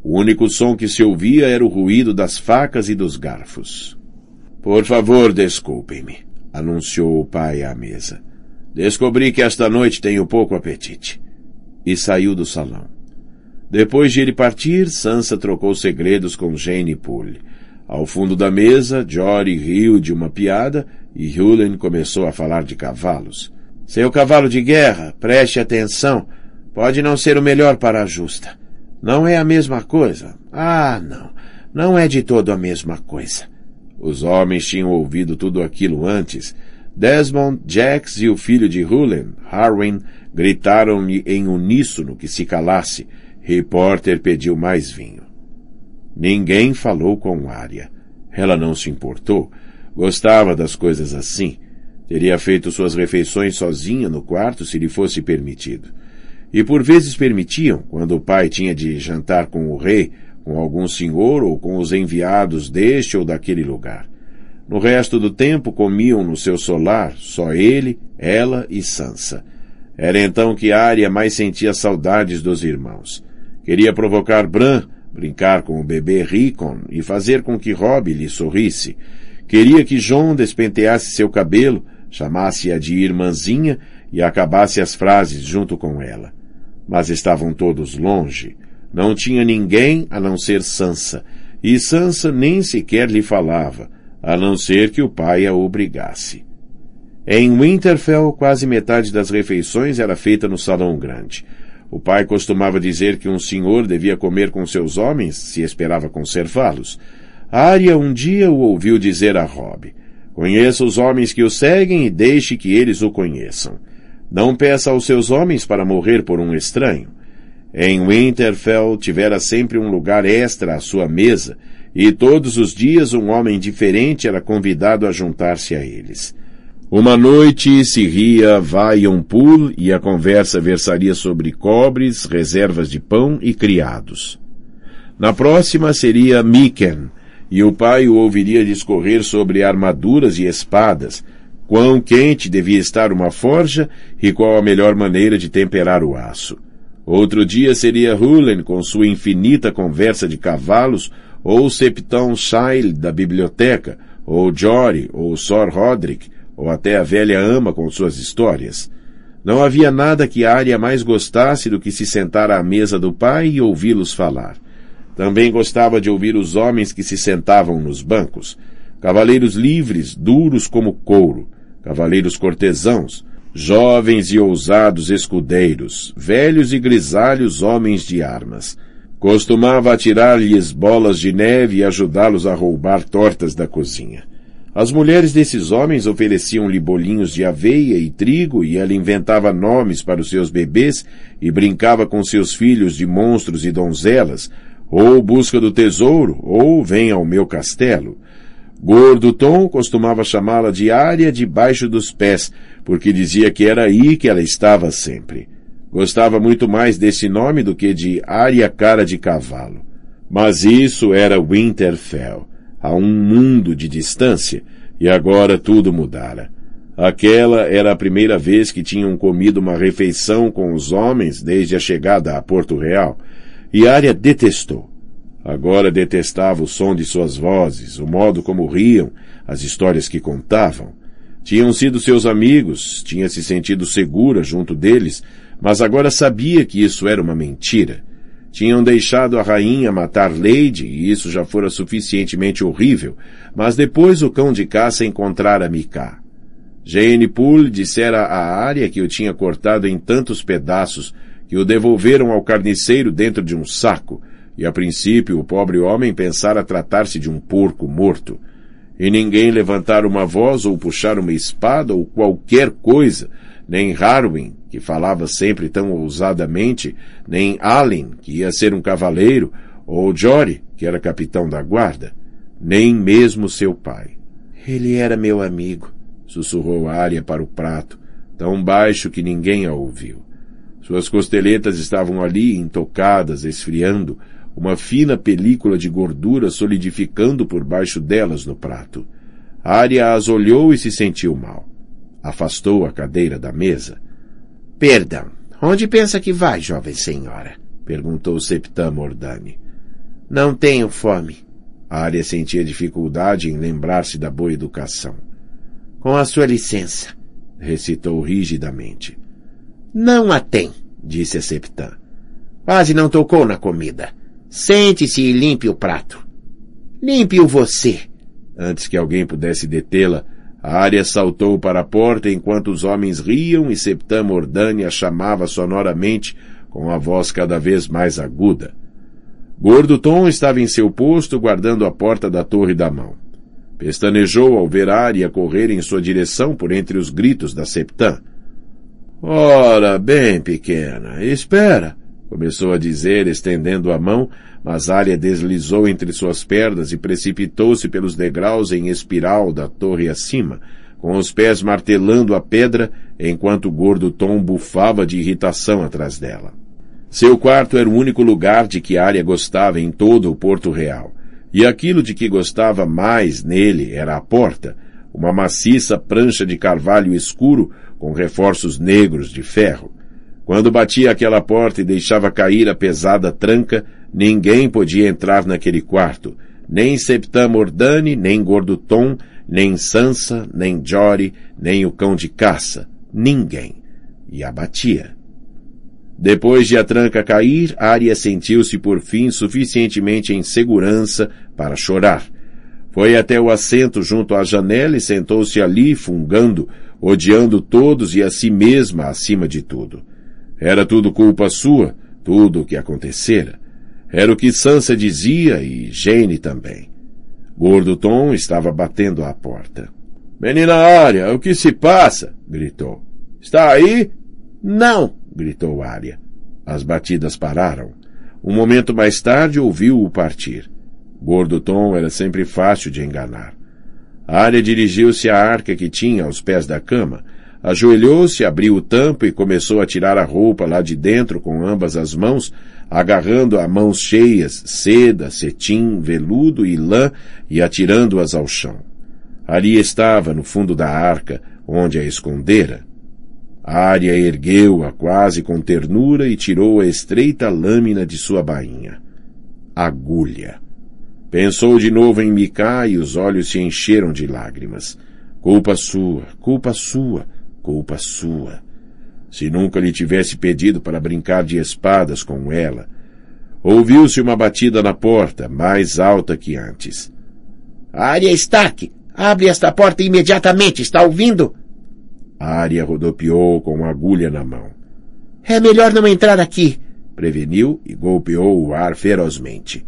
O único som que se ouvia era o ruído das facas e dos garfos. Por favor, desculpem-me, anunciou o pai à mesa. Descobri que esta noite tenho pouco apetite. E saiu do salão. Depois de ele partir, Sansa trocou segredos com Jane Poole. Ao fundo da mesa, Jory riu de uma piada e Hulen começou a falar de cavalos. Seu cavalo de guerra, preste atenção, pode não ser o melhor para a justa. Não é a mesma coisa. Ah, não. Não é de todo a mesma coisa. Os homens tinham ouvido tudo aquilo antes. Desmond, Jax e o filho de Hulen, Harwin, gritaram-lhe em uníssono que se calasse. Repórter pediu mais vinho. Ninguém falou com Arya. Ela não se importou. Gostava das coisas assim. Teria feito suas refeições sozinha no quarto se lhe fosse permitido. E por vezes permitiam, quando o pai tinha de jantar com o rei, com algum senhor ou com os enviados deste ou daquele lugar. No resto do tempo comiam no seu solar só ele, ela e Sansa. Era então que Arya mais sentia saudades dos irmãos. Queria provocar Bran, brincar com o bebê Rickon e fazer com que Robb lhe sorrisse. Queria que John despenteasse seu cabelo, chamasse-a de irmãzinha e acabasse as frases junto com ela. Mas estavam todos longe. Não tinha ninguém a não ser Sansa, e Sansa nem sequer lhe falava, a não ser que o pai a obrigasse. Em Winterfell, quase metade das refeições era feita no salão grande. O pai costumava dizer que um senhor devia comer com seus homens se esperava conservá-los. Arya um dia o ouviu dizer a Rob: Conheça os homens que o seguem e deixe que eles o conheçam. Não peça aos seus homens para morrer por um estranho. Em Winterfell tivera sempre um lugar extra à sua mesa, e todos os dias um homem diferente era convidado a juntar-se a eles. Uma noite se ria Vaion-Pool e a conversa versaria sobre cobres, reservas de pão e criados. Na próxima seria Miken, e o pai o ouviria discorrer sobre armaduras e espadas, quão quente devia estar uma forja e qual a melhor maneira de temperar o aço. Outro dia seria Hulen com sua infinita conversa de cavalos, ou Septão Shile da biblioteca, ou Jory, ou Sor Roderick, ou até a velha ama com suas histórias. Não havia nada que Arya mais gostasse do que se sentar à mesa do pai e ouvi-los falar. Também gostava de ouvir os homens que se sentavam nos bancos. Cavaleiros livres, duros como couro. Cavaleiros cortesãos, jovens e ousados escudeiros, velhos e grisalhos homens de armas. Costumava atirar-lhes bolas de neve e ajudá-los a roubar tortas da cozinha. As mulheres desses homens ofereciam-lhe bolinhos de aveia e trigo e ela inventava nomes para os seus bebês e brincava com seus filhos de monstros e donzelas, ou busca do tesouro, ou vem ao meu castelo. Gordo Tom costumava chamá-la de área debaixo dos pés, porque dizia que era aí que ela estava sempre. Gostava muito mais desse nome do que de área cara de cavalo. Mas isso era Winterfell, a um mundo de distância, e agora tudo mudara. Aquela era a primeira vez que tinham comido uma refeição com os homens desde a chegada a Porto Real, e Arya detestou. Agora detestava o som de suas vozes, o modo como riam, as histórias que contavam. Tinham sido seus amigos, tinha se sentido segura junto deles, mas agora sabia que isso era uma mentira. Tinham deixado a rainha matar Lady e isso já fora suficientemente horrível, mas depois o cão de caça encontrara Miká. Jane Poole dissera à área que o tinha cortado em tantos pedaços que o devolveram ao carniceiro dentro de um saco, e a princípio o pobre homem pensara tratar-se de um porco morto. E ninguém levantar uma voz ou puxar uma espada ou qualquer coisa, nem Harwin, que falava sempre tão ousadamente, nem Allen, que ia ser um cavaleiro, ou Jory, que era capitão da guarda, nem mesmo seu pai. Ele era meu amigo, sussurrou Arya para o prato, tão baixo que ninguém a ouviu. Suas costeletas estavam ali, intocadas, esfriando, uma fina película de gordura solidificando por baixo delas no prato. Aria as olhou e se sentiu mal. Afastou a cadeira da mesa. Perdão, onde pensa que vai, jovem senhora? perguntou Septã Mordani. Não tenho fome. Arya sentia dificuldade em lembrar-se da boa educação. Com a sua licença, recitou rigidamente. Não a tem, disse a Septã. Quase não tocou na comida. Sente-se e limpe o prato. Limpe-o você. Antes que alguém pudesse detê-la, a área saltou para a porta enquanto os homens riam e Septã Mordânia chamava sonoramente com a voz cada vez mais aguda. Gordo Tom estava em seu posto guardando a porta da torre da mão. Pestanejou ao ver a área correr em sua direção por entre os gritos da Septã. Ora bem, pequena, espera. Começou a dizer, estendendo a mão, mas Arya deslizou entre suas pernas e precipitou-se pelos degraus em espiral da torre acima, com os pés martelando a pedra, enquanto o gordo Tom bufava de irritação atrás dela. Seu quarto era o único lugar de que Arya gostava em todo o Porto Real, e aquilo de que gostava mais nele era a porta, uma maciça prancha de carvalho escuro com reforços negros de ferro. Quando batia aquela porta e deixava cair a pesada tranca, ninguém podia entrar naquele quarto, nem Septam Ordani, nem Gordo nem Sansa, nem Jory, nem o cão de caça, ninguém. E abatia. Depois de a tranca cair, Arya sentiu-se por fim suficientemente em segurança para chorar. Foi até o assento junto à janela e sentou-se ali, fungando, odiando todos e a si mesma acima de tudo. Era tudo culpa sua, tudo o que acontecera. Era o que Sansa dizia e Jane também. Gordo Tom estava batendo à porta. Menina Arya, o que se passa? gritou. Está aí? Não! gritou Arya. As batidas pararam. Um momento mais tarde ouviu-o partir. Gordo Tom era sempre fácil de enganar. Arya dirigiu-se à arca que tinha aos pés da cama Ajoelhou-se, abriu o tampo e começou a tirar a roupa lá de dentro com ambas as mãos, agarrando a mãos cheias, seda, cetim, veludo e lã e atirando-as ao chão. Ali estava, no fundo da arca, onde a escondera. Ária ergueu-a quase com ternura e tirou a estreita lâmina de sua bainha. Agulha. Pensou de novo em Micá e os olhos se encheram de lágrimas. Culpa sua, culpa sua culpa sua. Se nunca lhe tivesse pedido para brincar de espadas com ela. Ouviu-se uma batida na porta, mais alta que antes. Área Stark, abre esta porta imediatamente, está ouvindo? Área rodopiou com a agulha na mão. É melhor não entrar aqui, preveniu e golpeou o ar ferozmente.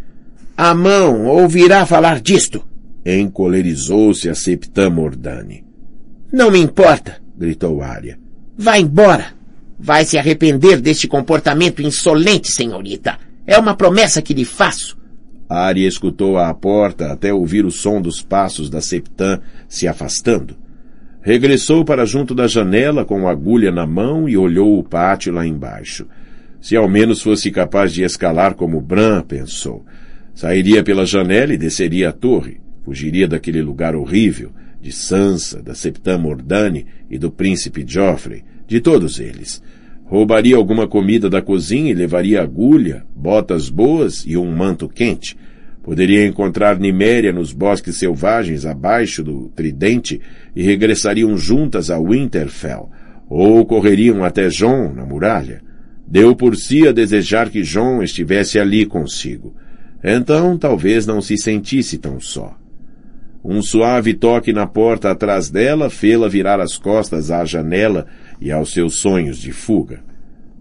A mão ouvirá falar disto! Encolerizou-se a Septã Mordani. Não me importa! gritou Arya. Vá embora! Vai se arrepender deste comportamento insolente, senhorita! É uma promessa que lhe faço! Arya escutou à porta até ouvir o som dos passos da Septã se afastando. Regressou para junto da janela com a agulha na mão e olhou o pátio lá embaixo. Se ao menos fosse capaz de escalar como Bran, pensou. Sairia pela janela e desceria a torre. Fugiria daquele lugar horrível de Sansa, da Septã Mordane e do príncipe Joffrey, de todos eles. Roubaria alguma comida da cozinha e levaria agulha, botas boas e um manto quente. Poderia encontrar Niméria nos bosques selvagens abaixo do Tridente e regressariam juntas a Winterfell, ou correriam até Jon na muralha. Deu por si a desejar que Jon estivesse ali consigo. Então talvez não se sentisse tão só. Um suave toque na porta atrás dela fê-la virar as costas à janela e aos seus sonhos de fuga.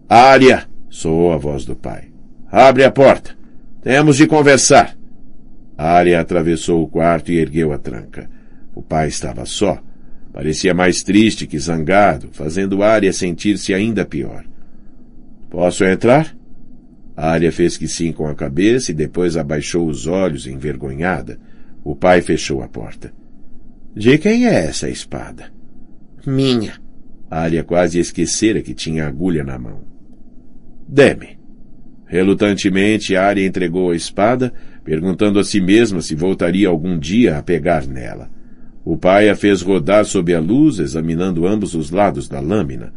Ária soou a voz do pai. Abre a porta. Temos de conversar. Ária atravessou o quarto e ergueu a tranca. O pai estava só. Parecia mais triste que zangado, fazendo Ária sentir-se ainda pior. Posso entrar? Ária fez que sim com a cabeça e depois abaixou os olhos, envergonhada. O pai fechou a porta. De quem é essa espada? Minha. A Alia quase esquecera que tinha agulha na mão. Deme. Relutantemente, Aria entregou a espada, perguntando a si mesma se voltaria algum dia a pegar nela. O pai a fez rodar sob a luz, examinando ambos os lados da lâmina.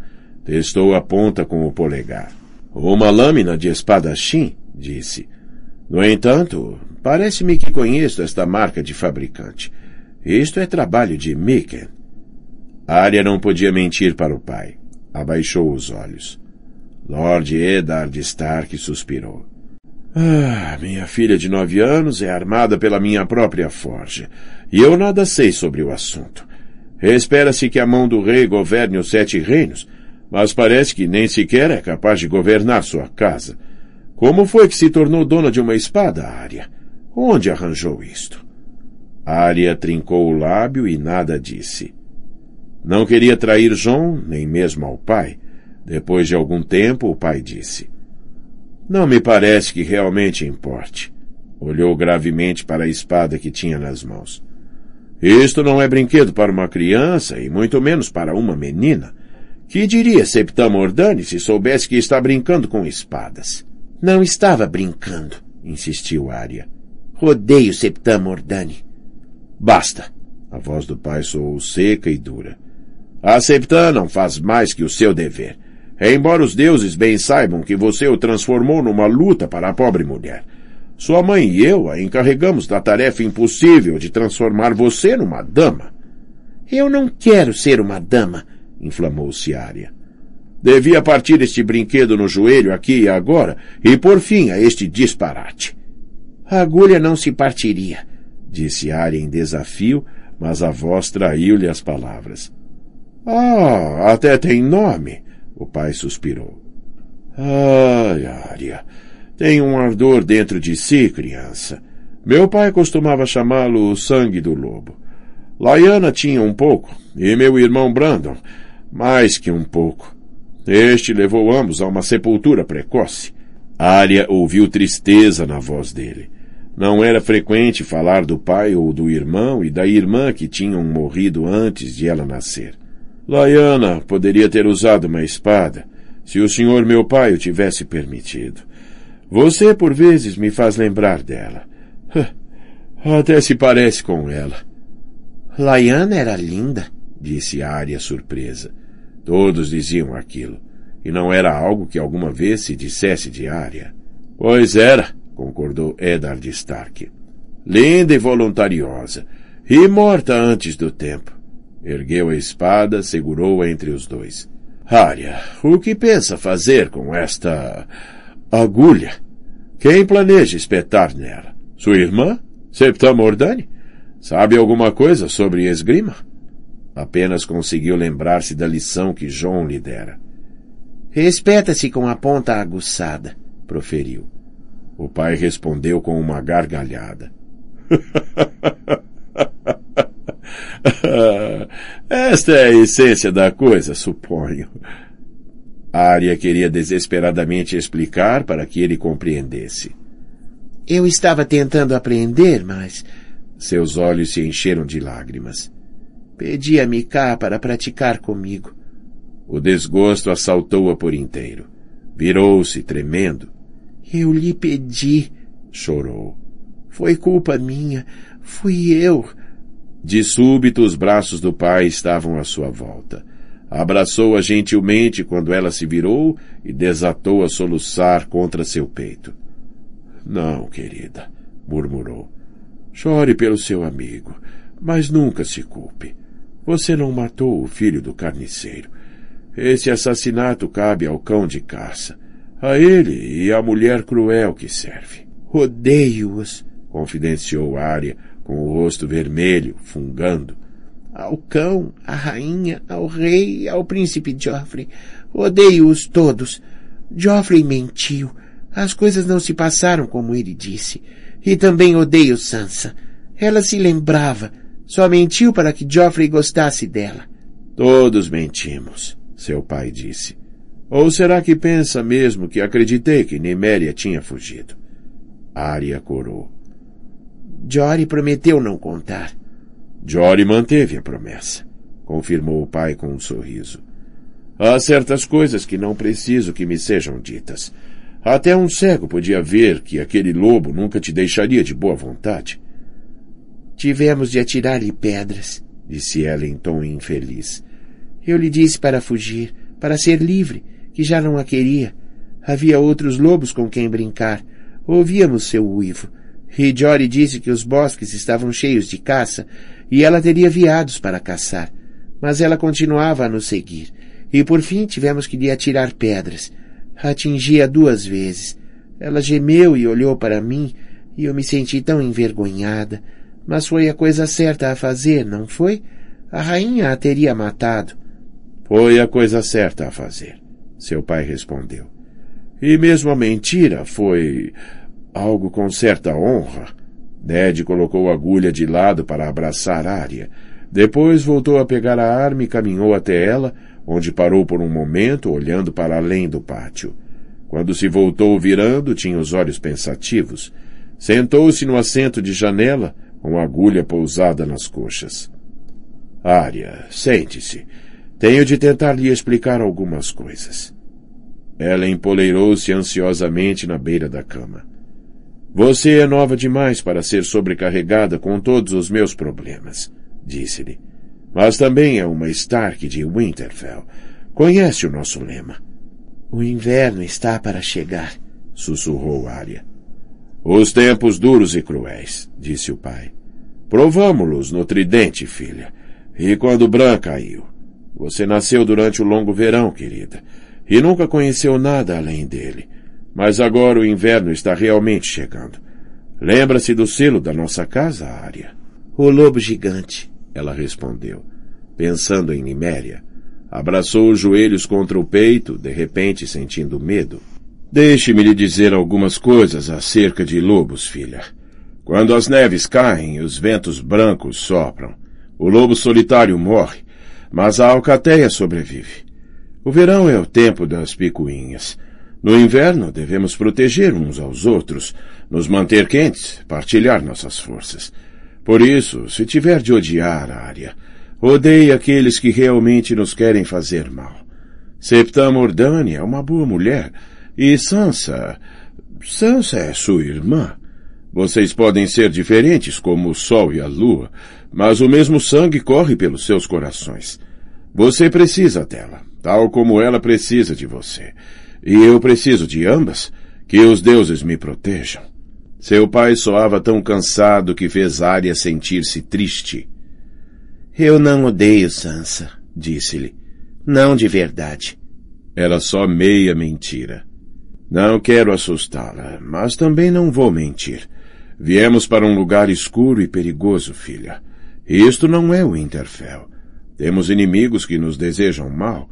Testou a ponta com o polegar. Uma lâmina de espadachim, disse. No entanto, Parece-me que conheço esta marca de fabricante. Isto é trabalho de Micken. Arya não podia mentir para o pai. Abaixou os olhos. Lord Eddard Stark suspirou. Ah, minha filha de nove anos é armada pela minha própria forja, e eu nada sei sobre o assunto. Espera-se que a mão do rei governe os sete reinos, mas parece que nem sequer é capaz de governar sua casa. Como foi que se tornou dona de uma espada, Arya? Onde arranjou isto? Ária trincou o lábio e nada disse. Não queria trair João, nem mesmo ao pai. Depois de algum tempo, o pai disse: Não me parece que realmente importe. Olhou gravemente para a espada que tinha nas mãos. Isto não é brinquedo para uma criança e muito menos para uma menina. Que diria septamordani Mordani se soubesse que está brincando com espadas? Não estava brincando, insistiu Ária. Odeio Septam Mordani. Basta. A voz do pai soou seca e dura. A Septam não faz mais que o seu dever. Embora os deuses bem saibam que você o transformou numa luta para a pobre mulher. Sua mãe e eu a encarregamos da tarefa impossível de transformar você numa dama. Eu não quero ser uma dama, inflamou-se Arya. Devia partir este brinquedo no joelho aqui e agora e por fim a este disparate. A agulha não se partiria, disse Aria em desafio, mas a voz traiu-lhe as palavras. Ah, até tem nome, o pai suspirou. Ai, Arya, tem um ardor dentro de si, criança. Meu pai costumava chamá-lo o sangue do lobo. Laiana tinha um pouco, e meu irmão Brandon, mais que um pouco. Este levou ambos a uma sepultura precoce. Aria ouviu tristeza na voz dele. Não era frequente falar do pai ou do irmão e da irmã que tinham morrido antes de ela nascer. Laiana poderia ter usado uma espada, se o senhor meu pai o tivesse permitido. Você, por vezes, me faz lembrar dela. [laughs] Até se parece com ela. Laiana era linda, disse Ária surpresa. Todos diziam aquilo, e não era algo que alguma vez se dissesse de Ária. Pois era, concordou Edard Stark. Linda e voluntariosa, e morta antes do tempo. Ergueu a espada, segurou-a entre os dois. Arya, o que pensa fazer com esta agulha? Quem planeja espetar nela? Sua irmã? Septa Mordani? Sabe alguma coisa sobre esgrima? Apenas conseguiu lembrar-se da lição que John lhe dera. Espeta-se com a ponta aguçada, proferiu. O pai respondeu com uma gargalhada. [laughs] Esta é a essência da coisa, suponho. A queria desesperadamente explicar para que ele compreendesse. Eu estava tentando aprender, mas. Seus olhos se encheram de lágrimas. Pedi a Miká para praticar comigo. O desgosto assaltou-a por inteiro. Virou-se, tremendo, eu lhe pedi, chorou. Foi culpa minha. Fui eu. De súbito, os braços do pai estavam à sua volta. Abraçou-a gentilmente quando ela se virou e desatou a soluçar contra seu peito. Não, querida, murmurou. Chore pelo seu amigo, mas nunca se culpe. Você não matou o filho do carniceiro. Esse assassinato cabe ao cão de caça. A ele e à mulher cruel que serve. Odeio os confidenciou Ária, com o rosto vermelho, fungando. Ao cão, à rainha, ao rei e ao príncipe Joffrey. Odeio-os todos. Joffrey mentiu. As coisas não se passaram como ele disse. E também odeio Sansa. Ela se lembrava. Só mentiu para que Joffrey gostasse dela. Todos mentimos, seu pai disse. Ou será que pensa mesmo que acreditei que Neméria tinha fugido? Ária corou. Jory prometeu não contar. Jory manteve a promessa, confirmou o pai com um sorriso. Há certas coisas que não preciso que me sejam ditas. Até um cego podia ver que aquele lobo nunca te deixaria de boa vontade. Tivemos de atirar-lhe pedras, disse ela em tom infeliz. Eu lhe disse para fugir, para ser livre, que já não a queria. Havia outros lobos com quem brincar. Ouvíamos seu uivo. E Jory disse que os bosques estavam cheios de caça e ela teria viados para caçar. Mas ela continuava a nos seguir. E por fim tivemos que lhe atirar pedras. Atingia duas vezes. Ela gemeu e olhou para mim e eu me senti tão envergonhada. Mas foi a coisa certa a fazer, não foi? A rainha a teria matado. Foi a coisa certa a fazer. Seu pai respondeu. E mesmo a mentira foi algo com certa honra. Ned colocou a agulha de lado para abraçar Arya. Depois voltou a pegar a arma e caminhou até ela, onde parou por um momento, olhando para além do pátio. Quando se voltou virando, tinha os olhos pensativos. Sentou-se no assento de janela, com a agulha pousada nas coxas. Ária, sente-se. Tenho de tentar lhe explicar algumas coisas. Ela empoleirou-se ansiosamente na beira da cama. Você é nova demais para ser sobrecarregada com todos os meus problemas, disse-lhe. Mas também é uma Stark de Winterfell. Conhece o nosso lema. O inverno está para chegar, sussurrou Arya. Os tempos duros e cruéis, disse o pai. Provamo-los no tridente, filha. E quando Bran caiu, você nasceu durante o longo verão, querida, e nunca conheceu nada além dele. Mas agora o inverno está realmente chegando. Lembra-se do selo da nossa casa, Ária? O lobo gigante, ela respondeu, pensando em Niméria. Abraçou os joelhos contra o peito, de repente sentindo medo. Deixe-me lhe dizer algumas coisas acerca de lobos, filha. Quando as neves caem e os ventos brancos sopram, o lobo solitário morre, mas a alcateia sobrevive. O verão é o tempo das picuinhas. No inverno, devemos proteger uns aos outros, nos manter quentes, partilhar nossas forças. Por isso, se tiver de odiar a área, odeie aqueles que realmente nos querem fazer mal. Septa Mordani é uma boa mulher, e Sansa... Sansa é sua irmã. Vocês podem ser diferentes como o sol e a lua, mas o mesmo sangue corre pelos seus corações. Você precisa dela, tal como ela precisa de você. E eu preciso de ambas. Que os deuses me protejam. Seu pai soava tão cansado que fez Arya sentir-se triste. Eu não odeio Sansa, disse-lhe. Não de verdade. Era só meia mentira. Não quero assustá-la, mas também não vou mentir. Viemos para um lugar escuro e perigoso, filha. Isto não é o Winterfell. Temos inimigos que nos desejam mal.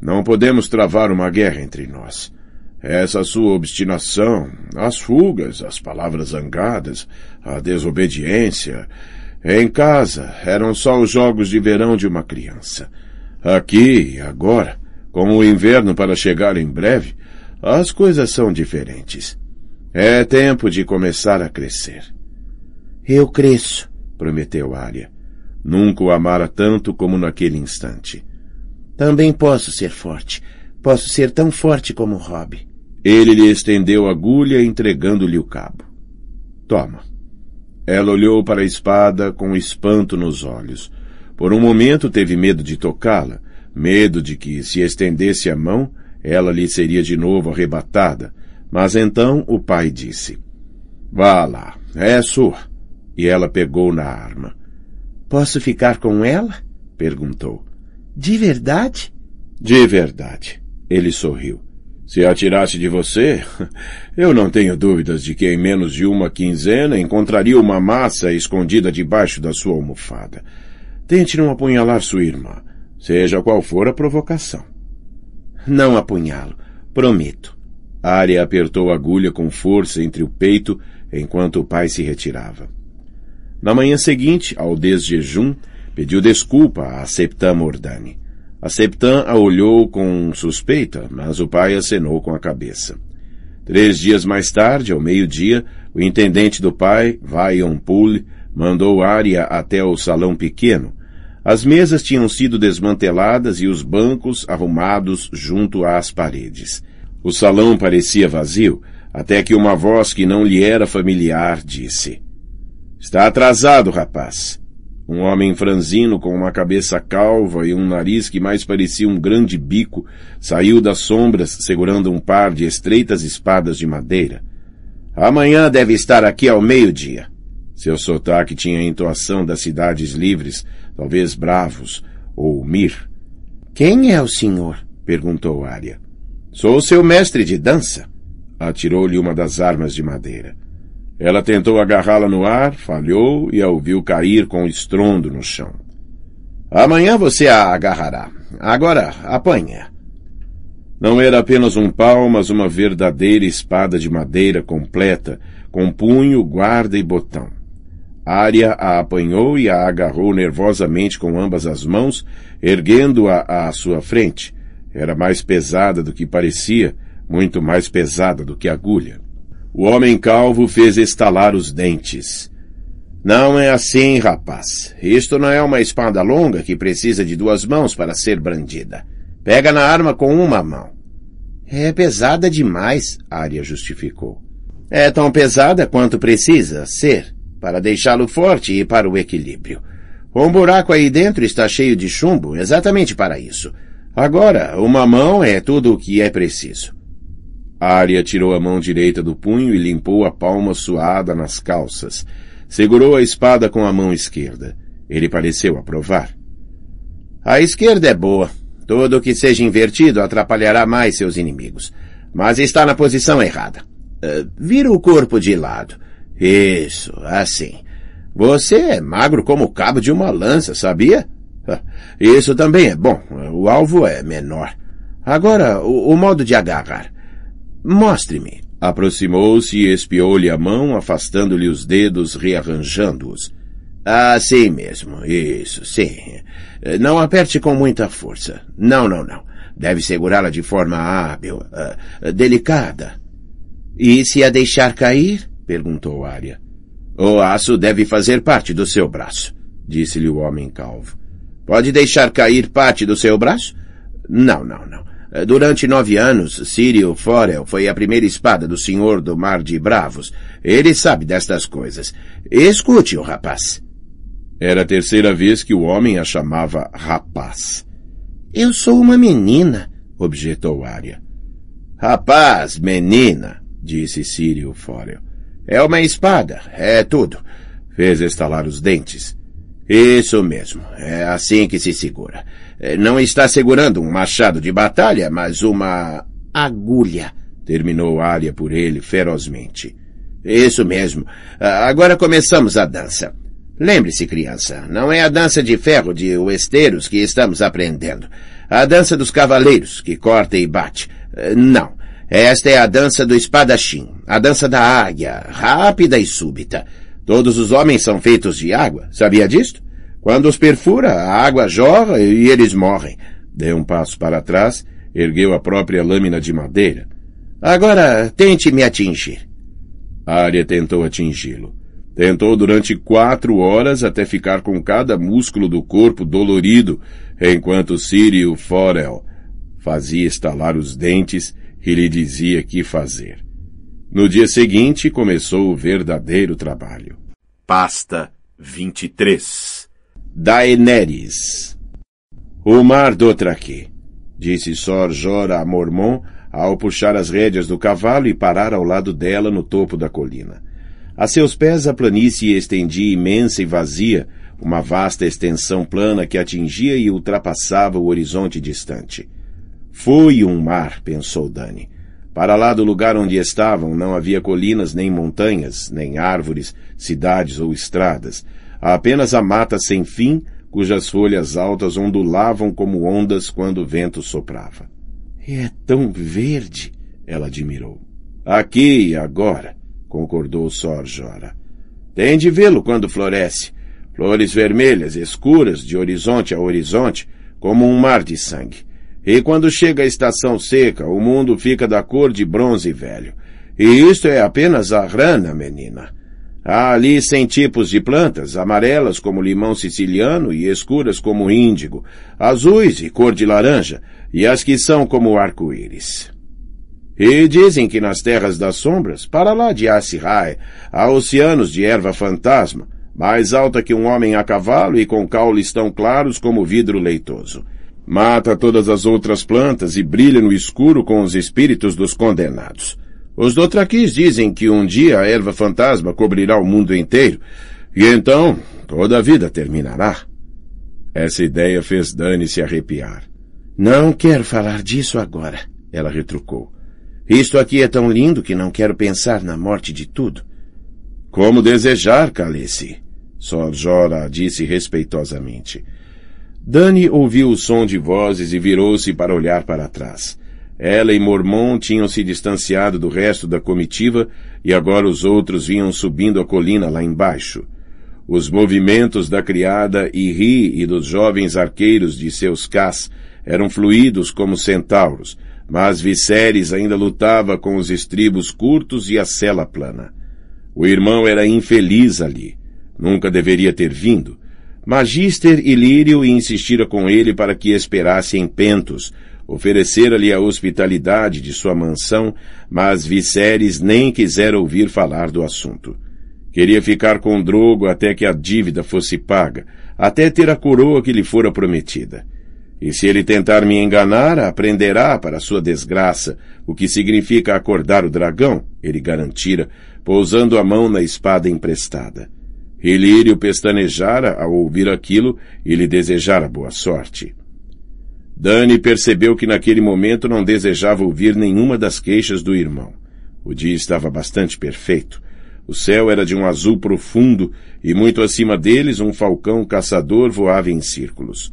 Não podemos travar uma guerra entre nós. Essa sua obstinação, as fugas, as palavras zangadas, a desobediência. Em casa eram só os jogos de verão de uma criança. Aqui, agora, com o inverno para chegar em breve, as coisas são diferentes. É tempo de começar a crescer. Eu cresço, prometeu Ária. Nunca o amara tanto como naquele instante. Também posso ser forte. Posso ser tão forte como Rob. Ele lhe estendeu a agulha, entregando-lhe o cabo. Toma. Ela olhou para a espada com espanto nos olhos. Por um momento teve medo de tocá-la, medo de que, se estendesse a mão, ela lhe seria de novo arrebatada. Mas então o pai disse: Vá lá, é sua. E ela pegou na arma. Posso ficar com ela? perguntou. De verdade? De verdade. Ele sorriu. Se atirasse de você, [laughs] eu não tenho dúvidas de que em menos de uma quinzena encontraria uma massa escondida debaixo da sua almofada. Tente não apunhalar sua irmã, seja qual for a provocação. Não apunhá-lo, prometo. Ária apertou a agulha com força entre o peito enquanto o pai se retirava. Na manhã seguinte, ao desjejum, pediu desculpa a Septam Mordani. A Septam a olhou com suspeita, mas o pai acenou com a cabeça. Três dias mais tarde, ao meio-dia, o intendente do pai, Vajon Poole, mandou Arya até o salão pequeno. As mesas tinham sido desmanteladas e os bancos arrumados junto às paredes. O salão parecia vazio, até que uma voz que não lhe era familiar disse: Está atrasado, rapaz. Um homem franzino com uma cabeça calva e um nariz que mais parecia um grande bico saiu das sombras segurando um par de estreitas espadas de madeira. Amanhã deve estar aqui ao meio-dia. Seu sotaque tinha a entoação das cidades livres, talvez Bravos ou Mir. Quem é o senhor? perguntou Arya. Sou seu mestre de dança. Atirou-lhe uma das armas de madeira. Ela tentou agarrá-la no ar, falhou e a ouviu cair com estrondo no chão. Amanhã você a agarrará. Agora, apanha. Não era apenas um pau, mas uma verdadeira espada de madeira completa, com punho, guarda e botão. Ária a apanhou e a agarrou nervosamente com ambas as mãos, erguendo-a à sua frente. Era mais pesada do que parecia, muito mais pesada do que agulha. O homem calvo fez estalar os dentes. Não é assim, rapaz. Isto não é uma espada longa que precisa de duas mãos para ser brandida. Pega na arma com uma mão. É pesada demais, Arya justificou. É tão pesada quanto precisa ser, para deixá-lo forte e para o equilíbrio. Um buraco aí dentro está cheio de chumbo, exatamente para isso. Agora, uma mão é tudo o que é preciso. Arya tirou a mão direita do punho e limpou a palma suada nas calças. Segurou a espada com a mão esquerda. Ele pareceu aprovar. A esquerda é boa. Todo o que seja invertido atrapalhará mais seus inimigos. Mas está na posição errada. Uh, vira o corpo de lado. Isso, assim. Você é magro como o cabo de uma lança, sabia? Ah, isso também é bom. O alvo é menor. Agora, o, o modo de agarrar. Mostre-me. Aproximou-se e espiou-lhe a mão, afastando-lhe os dedos, rearranjando-os. Ah, sim mesmo. Isso, sim. Não aperte com muita força. Não, não, não. Deve segurá-la de forma hábil, uh, delicada. E se a deixar cair? perguntou Arya. O aço deve fazer parte do seu braço, disse-lhe o homem calvo. Pode deixar cair parte do seu braço? Não, não, não. Eh, durante nove anos, Sirio Forel foi a primeira espada do Senhor do Mar de Bravos. Ele sabe destas coisas. Escute o rapaz. Era a terceira vez que o homem a chamava rapaz. Eu sou uma menina, objetou Arya. Rapaz, menina, disse Sirio Forel. É uma espada, é tudo. Fez estalar os dentes. Isso mesmo. É assim que se segura. É, não está segurando um machado de batalha, mas uma agulha, terminou Arya por ele ferozmente. Isso mesmo. Ah, agora começamos a dança. Lembre-se, criança, não é a dança de ferro de Westeros que estamos aprendendo. A dança dos cavaleiros, que corta e bate. Ah, não. Esta é a dança do espadachim, a dança da águia, rápida e súbita. Todos os homens são feitos de água, sabia disto? Quando os perfura, a água jorra e eles morrem. Deu um passo para trás, ergueu a própria lâmina de madeira. Agora tente me atingir. área tentou atingi-lo. Tentou durante quatro horas até ficar com cada músculo do corpo dolorido, enquanto Círio Forel fazia estalar os dentes e lhe dizia que fazer. No dia seguinte começou o verdadeiro trabalho. Pasta 23 Daenerys O mar do Traque, disse Sor Jora a Mormon ao puxar as rédeas do cavalo e parar ao lado dela no topo da colina. A seus pés a planície estendia imensa e vazia, uma vasta extensão plana que atingia e ultrapassava o horizonte distante. Foi um mar, pensou Dani. Para lá do lugar onde estavam não havia colinas nem montanhas, nem árvores, cidades ou estradas. Há apenas a mata sem fim, cujas folhas altas ondulavam como ondas quando o vento soprava. É tão verde! Ela admirou. Aqui e agora, concordou Sor Jora. Tem de vê-lo quando floresce. Flores vermelhas, escuras, de horizonte a horizonte, como um mar de sangue. E quando chega a estação seca, o mundo fica da cor de bronze velho. E isto é apenas a rana, menina. Há ali cem tipos de plantas, amarelas como limão siciliano e escuras como índigo, azuis e cor de laranja, e as que são como arco-íris. E dizem que nas terras das sombras, para lá de Asirai, há oceanos de erva fantasma, mais alta que um homem a cavalo e com caules tão claros como vidro leitoso. Mata todas as outras plantas e brilha no escuro com os espíritos dos condenados. Os Dothrakis dizem que um dia a erva fantasma cobrirá o mundo inteiro, e então toda a vida terminará. Essa ideia fez Dani se arrepiar. Não quero falar disso agora, ela retrucou. Isto aqui é tão lindo que não quero pensar na morte de tudo. Como desejar, Calice, Sor Jora disse respeitosamente. Dani ouviu o som de vozes e virou-se para olhar para trás. Ela e Mormon tinham se distanciado do resto da comitiva e agora os outros vinham subindo a colina lá embaixo. Os movimentos da criada e Ri e dos jovens arqueiros de seus cas eram fluidos como centauros, mas Viceres ainda lutava com os estribos curtos e a cela plana. O irmão era infeliz ali. Nunca deveria ter vindo. Magister Ilírio insistira com ele para que esperasse em Pentos. Oferecera-lhe a hospitalidade de sua mansão, mas Viserys nem quisera ouvir falar do assunto. Queria ficar com Drogo até que a dívida fosse paga, até ter a coroa que lhe fora prometida. E se ele tentar me enganar, aprenderá para sua desgraça, o que significa acordar o dragão, ele garantira, pousando a mão na espada emprestada. Relírio pestanejara ao ouvir aquilo e lhe desejara boa sorte. Dani percebeu que naquele momento não desejava ouvir nenhuma das queixas do irmão. O dia estava bastante perfeito. O céu era de um azul profundo e muito acima deles um falcão caçador voava em círculos.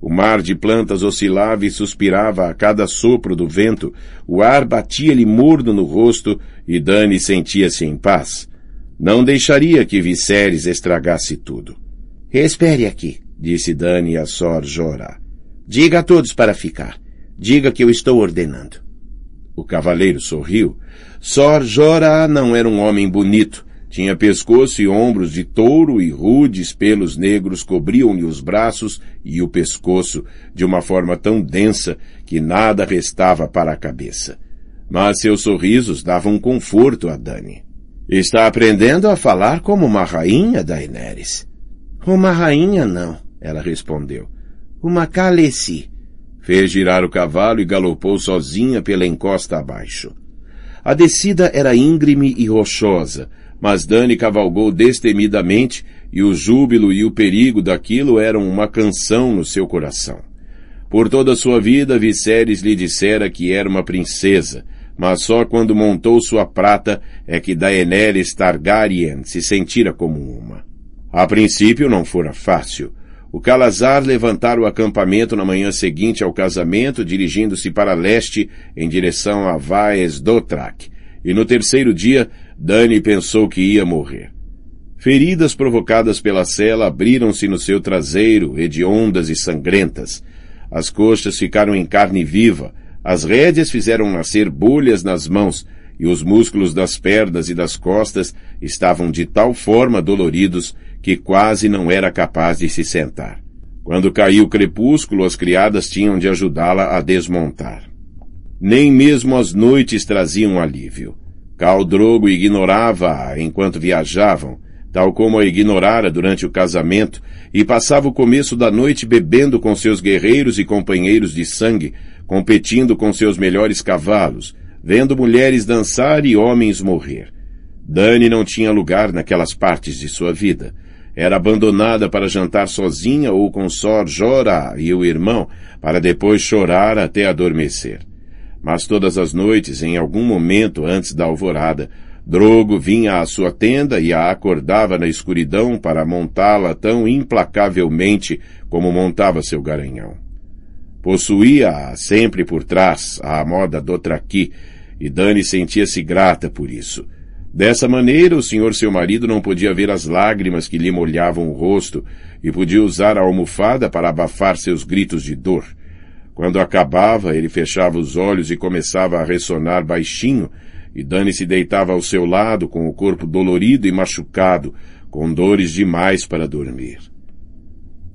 O mar de plantas oscilava e suspirava a cada sopro do vento, o ar batia-lhe morno no rosto e Dani sentia-se em paz. Não deixaria que Viserys estragasse tudo. Espere aqui, disse Dani a Sor Jorah. Diga a todos para ficar. Diga que eu estou ordenando. O cavaleiro sorriu. Sor Jorah não era um homem bonito. Tinha pescoço e ombros de touro e rudes pelos negros cobriam-lhe os braços e o pescoço de uma forma tão densa que nada restava para a cabeça. Mas seus sorrisos davam conforto a Dani. Está aprendendo a falar como uma rainha, Daenerys. Uma rainha não, ela respondeu. Uma Khaleesi. Fez girar o cavalo e galopou sozinha pela encosta abaixo. A descida era íngreme e rochosa, mas Dani cavalgou destemidamente e o júbilo e o perigo daquilo eram uma canção no seu coração. Por toda sua vida, Viserys lhe dissera que era uma princesa, mas só quando montou sua prata é que Daenerys Targaryen se sentira como uma. A princípio não fora fácil. O Calazar levantara o acampamento na manhã seguinte ao casamento, dirigindo-se para leste em direção a Vaes Dothrak, e no terceiro dia Dani pensou que ia morrer. Feridas provocadas pela cela abriram-se no seu traseiro, hediondas e sangrentas. As coxas ficaram em carne viva, as rédeas fizeram nascer bolhas nas mãos, e os músculos das pernas e das costas estavam de tal forma doloridos que quase não era capaz de se sentar. Quando caiu o crepúsculo, as criadas tinham de ajudá-la a desmontar. Nem mesmo as noites traziam alívio. Caldrogo ignorava-a enquanto viajavam, tal como a ignorara durante o casamento, e passava o começo da noite bebendo com seus guerreiros e companheiros de sangue, competindo com seus melhores cavalos, vendo mulheres dançar e homens morrer. Dani não tinha lugar naquelas partes de sua vida. Era abandonada para jantar sozinha ou com só Jora e o irmão, para depois chorar até adormecer. Mas todas as noites, em algum momento antes da alvorada, Drogo vinha à sua tenda e a acordava na escuridão para montá-la tão implacavelmente como montava seu garanhão. Possuía-a sempre por trás, à moda do traqui, e Dani sentia-se grata por isso. Dessa maneira, o senhor seu marido não podia ver as lágrimas que lhe molhavam o rosto e podia usar a almofada para abafar seus gritos de dor. Quando acabava, ele fechava os olhos e começava a ressonar baixinho, e Dani se deitava ao seu lado com o corpo dolorido e machucado, com dores demais para dormir.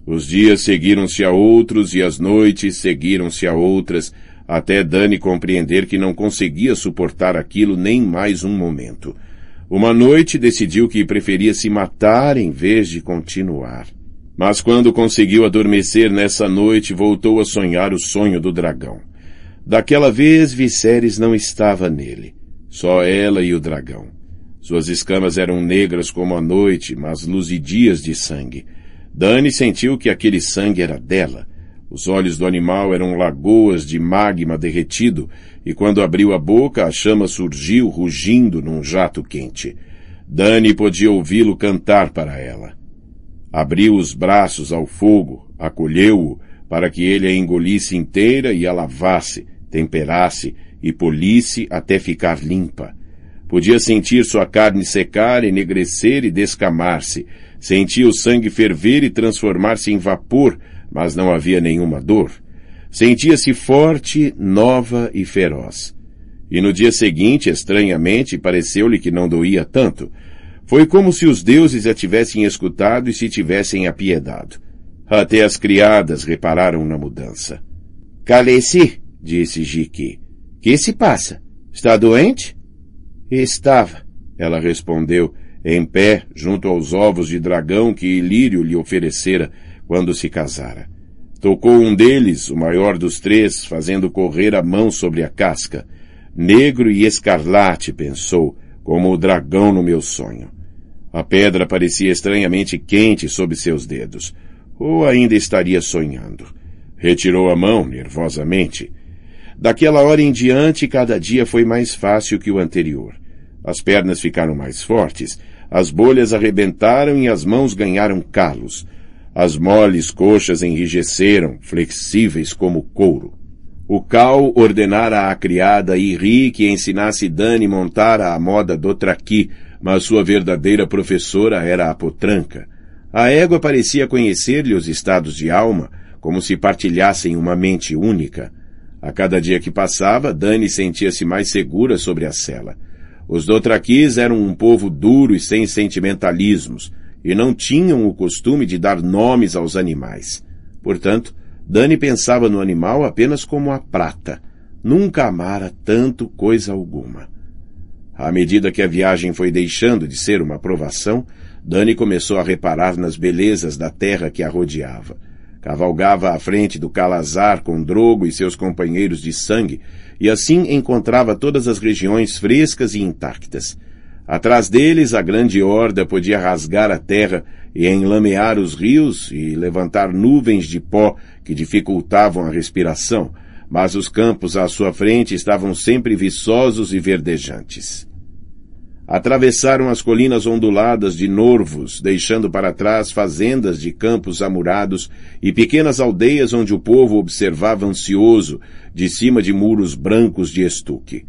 Os dias seguiram-se a outros e as noites seguiram-se a outras, até Dani compreender que não conseguia suportar aquilo nem mais um momento. Uma noite decidiu que preferia se matar em vez de continuar. Mas quando conseguiu adormecer nessa noite, voltou a sonhar o sonho do dragão. Daquela vez Viceres não estava nele, só ela e o dragão. Suas escamas eram negras como a noite, mas luzidias de sangue. Dani sentiu que aquele sangue era dela. Os olhos do animal eram lagoas de magma derretido, e quando abriu a boca, a chama surgiu rugindo num jato quente. Dani podia ouvi-lo cantar para ela. Abriu os braços ao fogo, acolheu-o, para que ele a engolisse inteira e a lavasse, temperasse e polisse até ficar limpa. Podia sentir sua carne secar, enegrecer e descamar-se, Sentia o sangue ferver e transformar-se em vapor, mas não havia nenhuma dor. Sentia-se forte, nova e feroz. E no dia seguinte, estranhamente, pareceu-lhe que não doía tanto. Foi como se os deuses a tivessem escutado e se tivessem apiedado. Até as criadas repararam na mudança. Caleci, disse Jiqui. Que se passa? Está doente? Estava, ela respondeu, em pé junto aos ovos de dragão que Ilírio lhe oferecera quando se casara. Tocou um deles, o maior dos três, fazendo correr a mão sobre a casca. Negro e escarlate, pensou, como o dragão no meu sonho. A pedra parecia estranhamente quente sob seus dedos. Ou ainda estaria sonhando. Retirou a mão, nervosamente. Daquela hora em diante, cada dia foi mais fácil que o anterior. As pernas ficaram mais fortes as bolhas arrebentaram e as mãos ganharam calos. As moles coxas enrijeceram, flexíveis como couro. O Cal ordenara à criada Irri que ensinasse Dani montar à moda do traqui, mas sua verdadeira professora era a potranca. A égua parecia conhecer-lhe os estados de alma, como se partilhassem uma mente única. A cada dia que passava, Dani sentia-se mais segura sobre a cela. Os dotraquis eram um povo duro e sem sentimentalismos, e não tinham o costume de dar nomes aos animais. Portanto, Dani pensava no animal apenas como a prata. Nunca amara tanto coisa alguma. À medida que a viagem foi deixando de ser uma provação, Dani começou a reparar nas belezas da terra que a rodeava. Cavalgava à frente do Calazar com Drogo e seus companheiros de sangue, e assim encontrava todas as regiões frescas e intactas. Atrás deles, a grande horda podia rasgar a terra e enlamear os rios e levantar nuvens de pó que dificultavam a respiração, mas os campos à sua frente estavam sempre viçosos e verdejantes. Atravessaram as colinas onduladas de norvos, deixando para trás fazendas de campos amurados e pequenas aldeias onde o povo observava ansioso, de cima de muros brancos de estuque.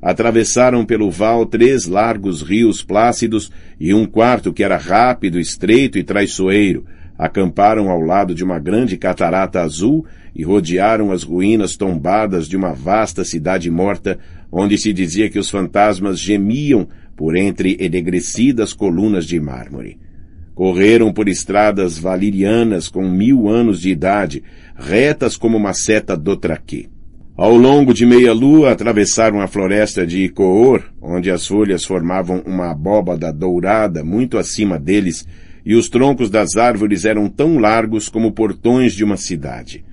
Atravessaram pelo val três largos rios plácidos e um quarto que era rápido, estreito e traiçoeiro, acamparam ao lado de uma grande catarata azul e rodearam as ruínas tombadas de uma vasta cidade morta, onde se dizia que os fantasmas gemiam por entre enegrecidas colunas de mármore. Correram por estradas valirianas com mil anos de idade, retas como uma seta dotraque. Ao longo de meia-lua, atravessaram a floresta de Icoor, onde as folhas formavam uma abóbada dourada muito acima deles, e os troncos das árvores eram tão largos como portões de uma cidade.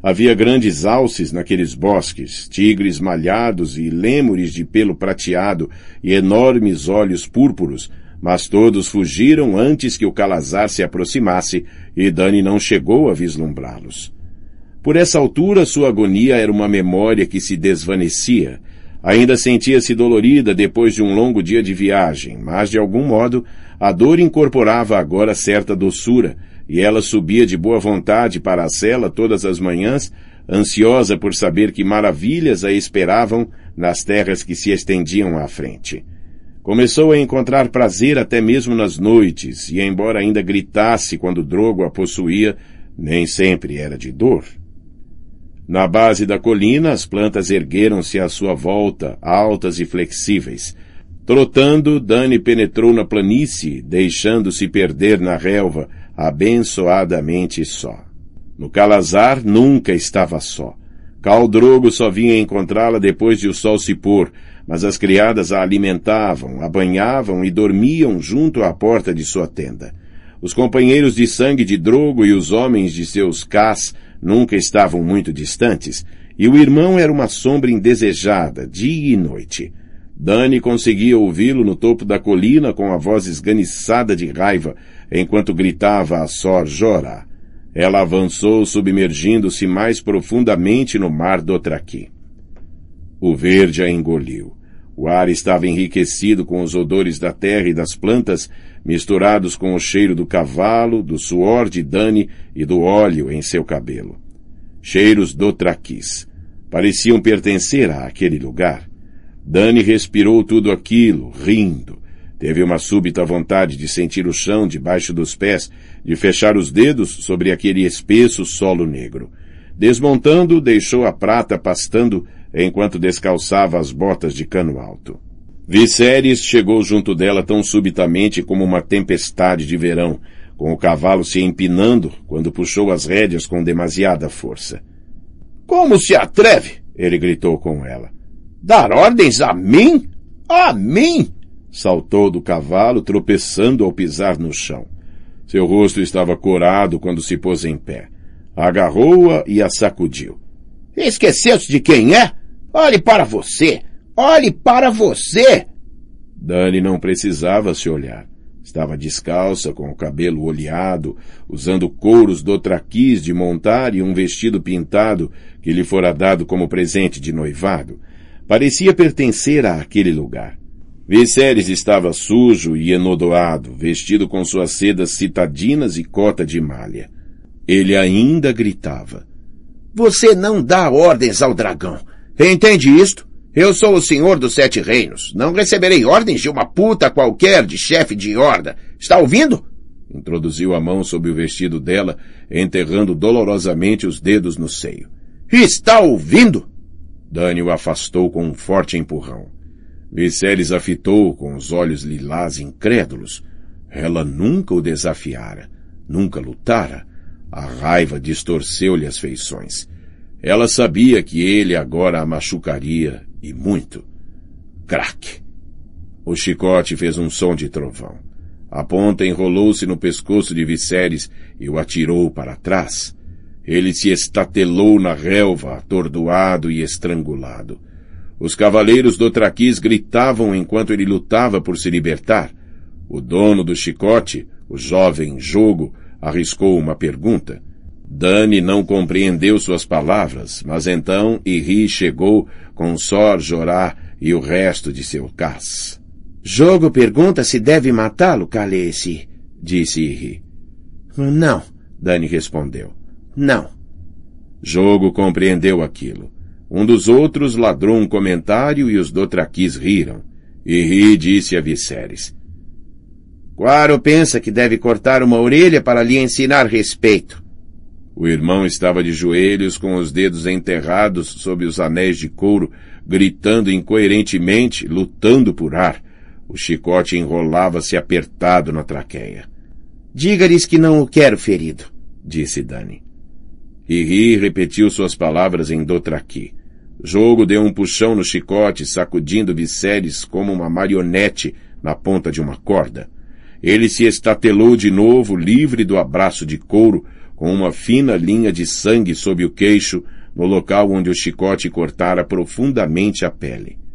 Havia grandes alces naqueles bosques, tigres malhados e lêmures de pelo prateado e enormes olhos púrpuros, mas todos fugiram antes que o calazar se aproximasse e Dani não chegou a vislumbrá-los. Por essa altura sua agonia era uma memória que se desvanecia. Ainda sentia-se dolorida depois de um longo dia de viagem, mas de algum modo a dor incorporava agora certa doçura e ela subia de boa vontade para a cela todas as manhãs, ansiosa por saber que maravilhas a esperavam nas terras que se estendiam à frente. Começou a encontrar prazer até mesmo nas noites, e embora ainda gritasse quando Drogo a possuía, nem sempre era de dor. Na base da colina, as plantas ergueram-se à sua volta, altas e flexíveis. Trotando, Dani penetrou na planície, deixando-se perder na relva, abençoadamente só. No Calazar nunca estava só. Caldrogo só vinha encontrá-la depois de o sol se pôr, mas as criadas a alimentavam, a banhavam e dormiam junto à porta de sua tenda. Os companheiros de sangue de Drogo e os homens de seus cás nunca estavam muito distantes, e o irmão era uma sombra indesejada, dia e noite. Dani conseguia ouvi-lo no topo da colina com a voz esganiçada de raiva, enquanto gritava a só Jora. Ela avançou, submergindo-se mais profundamente no mar do Traqui. O verde a engoliu. O ar estava enriquecido com os odores da terra e das plantas, misturados com o cheiro do cavalo, do suor de Dani e do óleo em seu cabelo. Cheiros do traquis. Pareciam pertencer àquele lugar. Dani respirou tudo aquilo, rindo. Teve uma súbita vontade de sentir o chão debaixo dos pés, de fechar os dedos sobre aquele espesso solo negro. Desmontando, deixou a prata pastando enquanto descalçava as botas de cano alto. Viserys chegou junto dela tão subitamente como uma tempestade de verão, com o cavalo se empinando quando puxou as rédeas com demasiada força. Como se atreve? ele gritou com ela. Dar ordens a mim? A mim? Saltou do cavalo, tropeçando ao pisar no chão. Seu rosto estava corado quando se pôs em pé. Agarrou-a e a sacudiu. Esqueceu-se de quem é? Olhe para você! Olhe para você! Dani não precisava se olhar. Estava descalça, com o cabelo oleado, usando couros do traquis de montar e um vestido pintado que lhe fora dado como presente de noivado, Parecia pertencer a aquele lugar. Viserys estava sujo e enodoado, vestido com suas sedas citadinas e cota de malha. Ele ainda gritava. Você não dá ordens ao dragão. Entende isto? Eu sou o senhor dos sete reinos. Não receberei ordens de uma puta qualquer de chefe de horda. Está ouvindo? Introduziu a mão sob o vestido dela, enterrando dolorosamente os dedos no seio. Está ouvindo? Dani o afastou com um forte empurrão. Viserys a fitou com os olhos lilás incrédulos. Ela nunca o desafiara, nunca lutara. A raiva distorceu-lhe as feições. Ela sabia que ele agora a machucaria, e muito. Crac! O chicote fez um som de trovão. A ponta enrolou-se no pescoço de Viserys e o atirou para trás. Ele se estatelou na relva, atordoado e estrangulado. Os cavaleiros do Traquis gritavam enquanto ele lutava por se libertar. O dono do chicote, o jovem Jogo, arriscou uma pergunta. Dani não compreendeu suas palavras, mas então Iri chegou com Sor Jorá e o resto de seu cas. Jogo pergunta se deve matá-lo, Calesse, disse Iri. Não, Dani respondeu. Não. Jogo compreendeu aquilo. Um dos outros ladrou um comentário e os dotraquis riram. E ri disse a Viceres. Quaro pensa que deve cortar uma orelha para lhe ensinar respeito. O irmão estava de joelhos com os dedos enterrados sob os anéis de couro, gritando incoerentemente, lutando por ar. O chicote enrolava-se apertado na traqueia. Diga-lhes que não o quero ferido, disse Dani. E Ri repetiu suas palavras em Dotraqui. Jogo deu um puxão no chicote, sacudindo Viserys como uma marionete na ponta de uma corda. Ele se estatelou de novo, livre do abraço de couro, com uma fina linha de sangue sob o queixo, no local onde o chicote cortara profundamente a pele.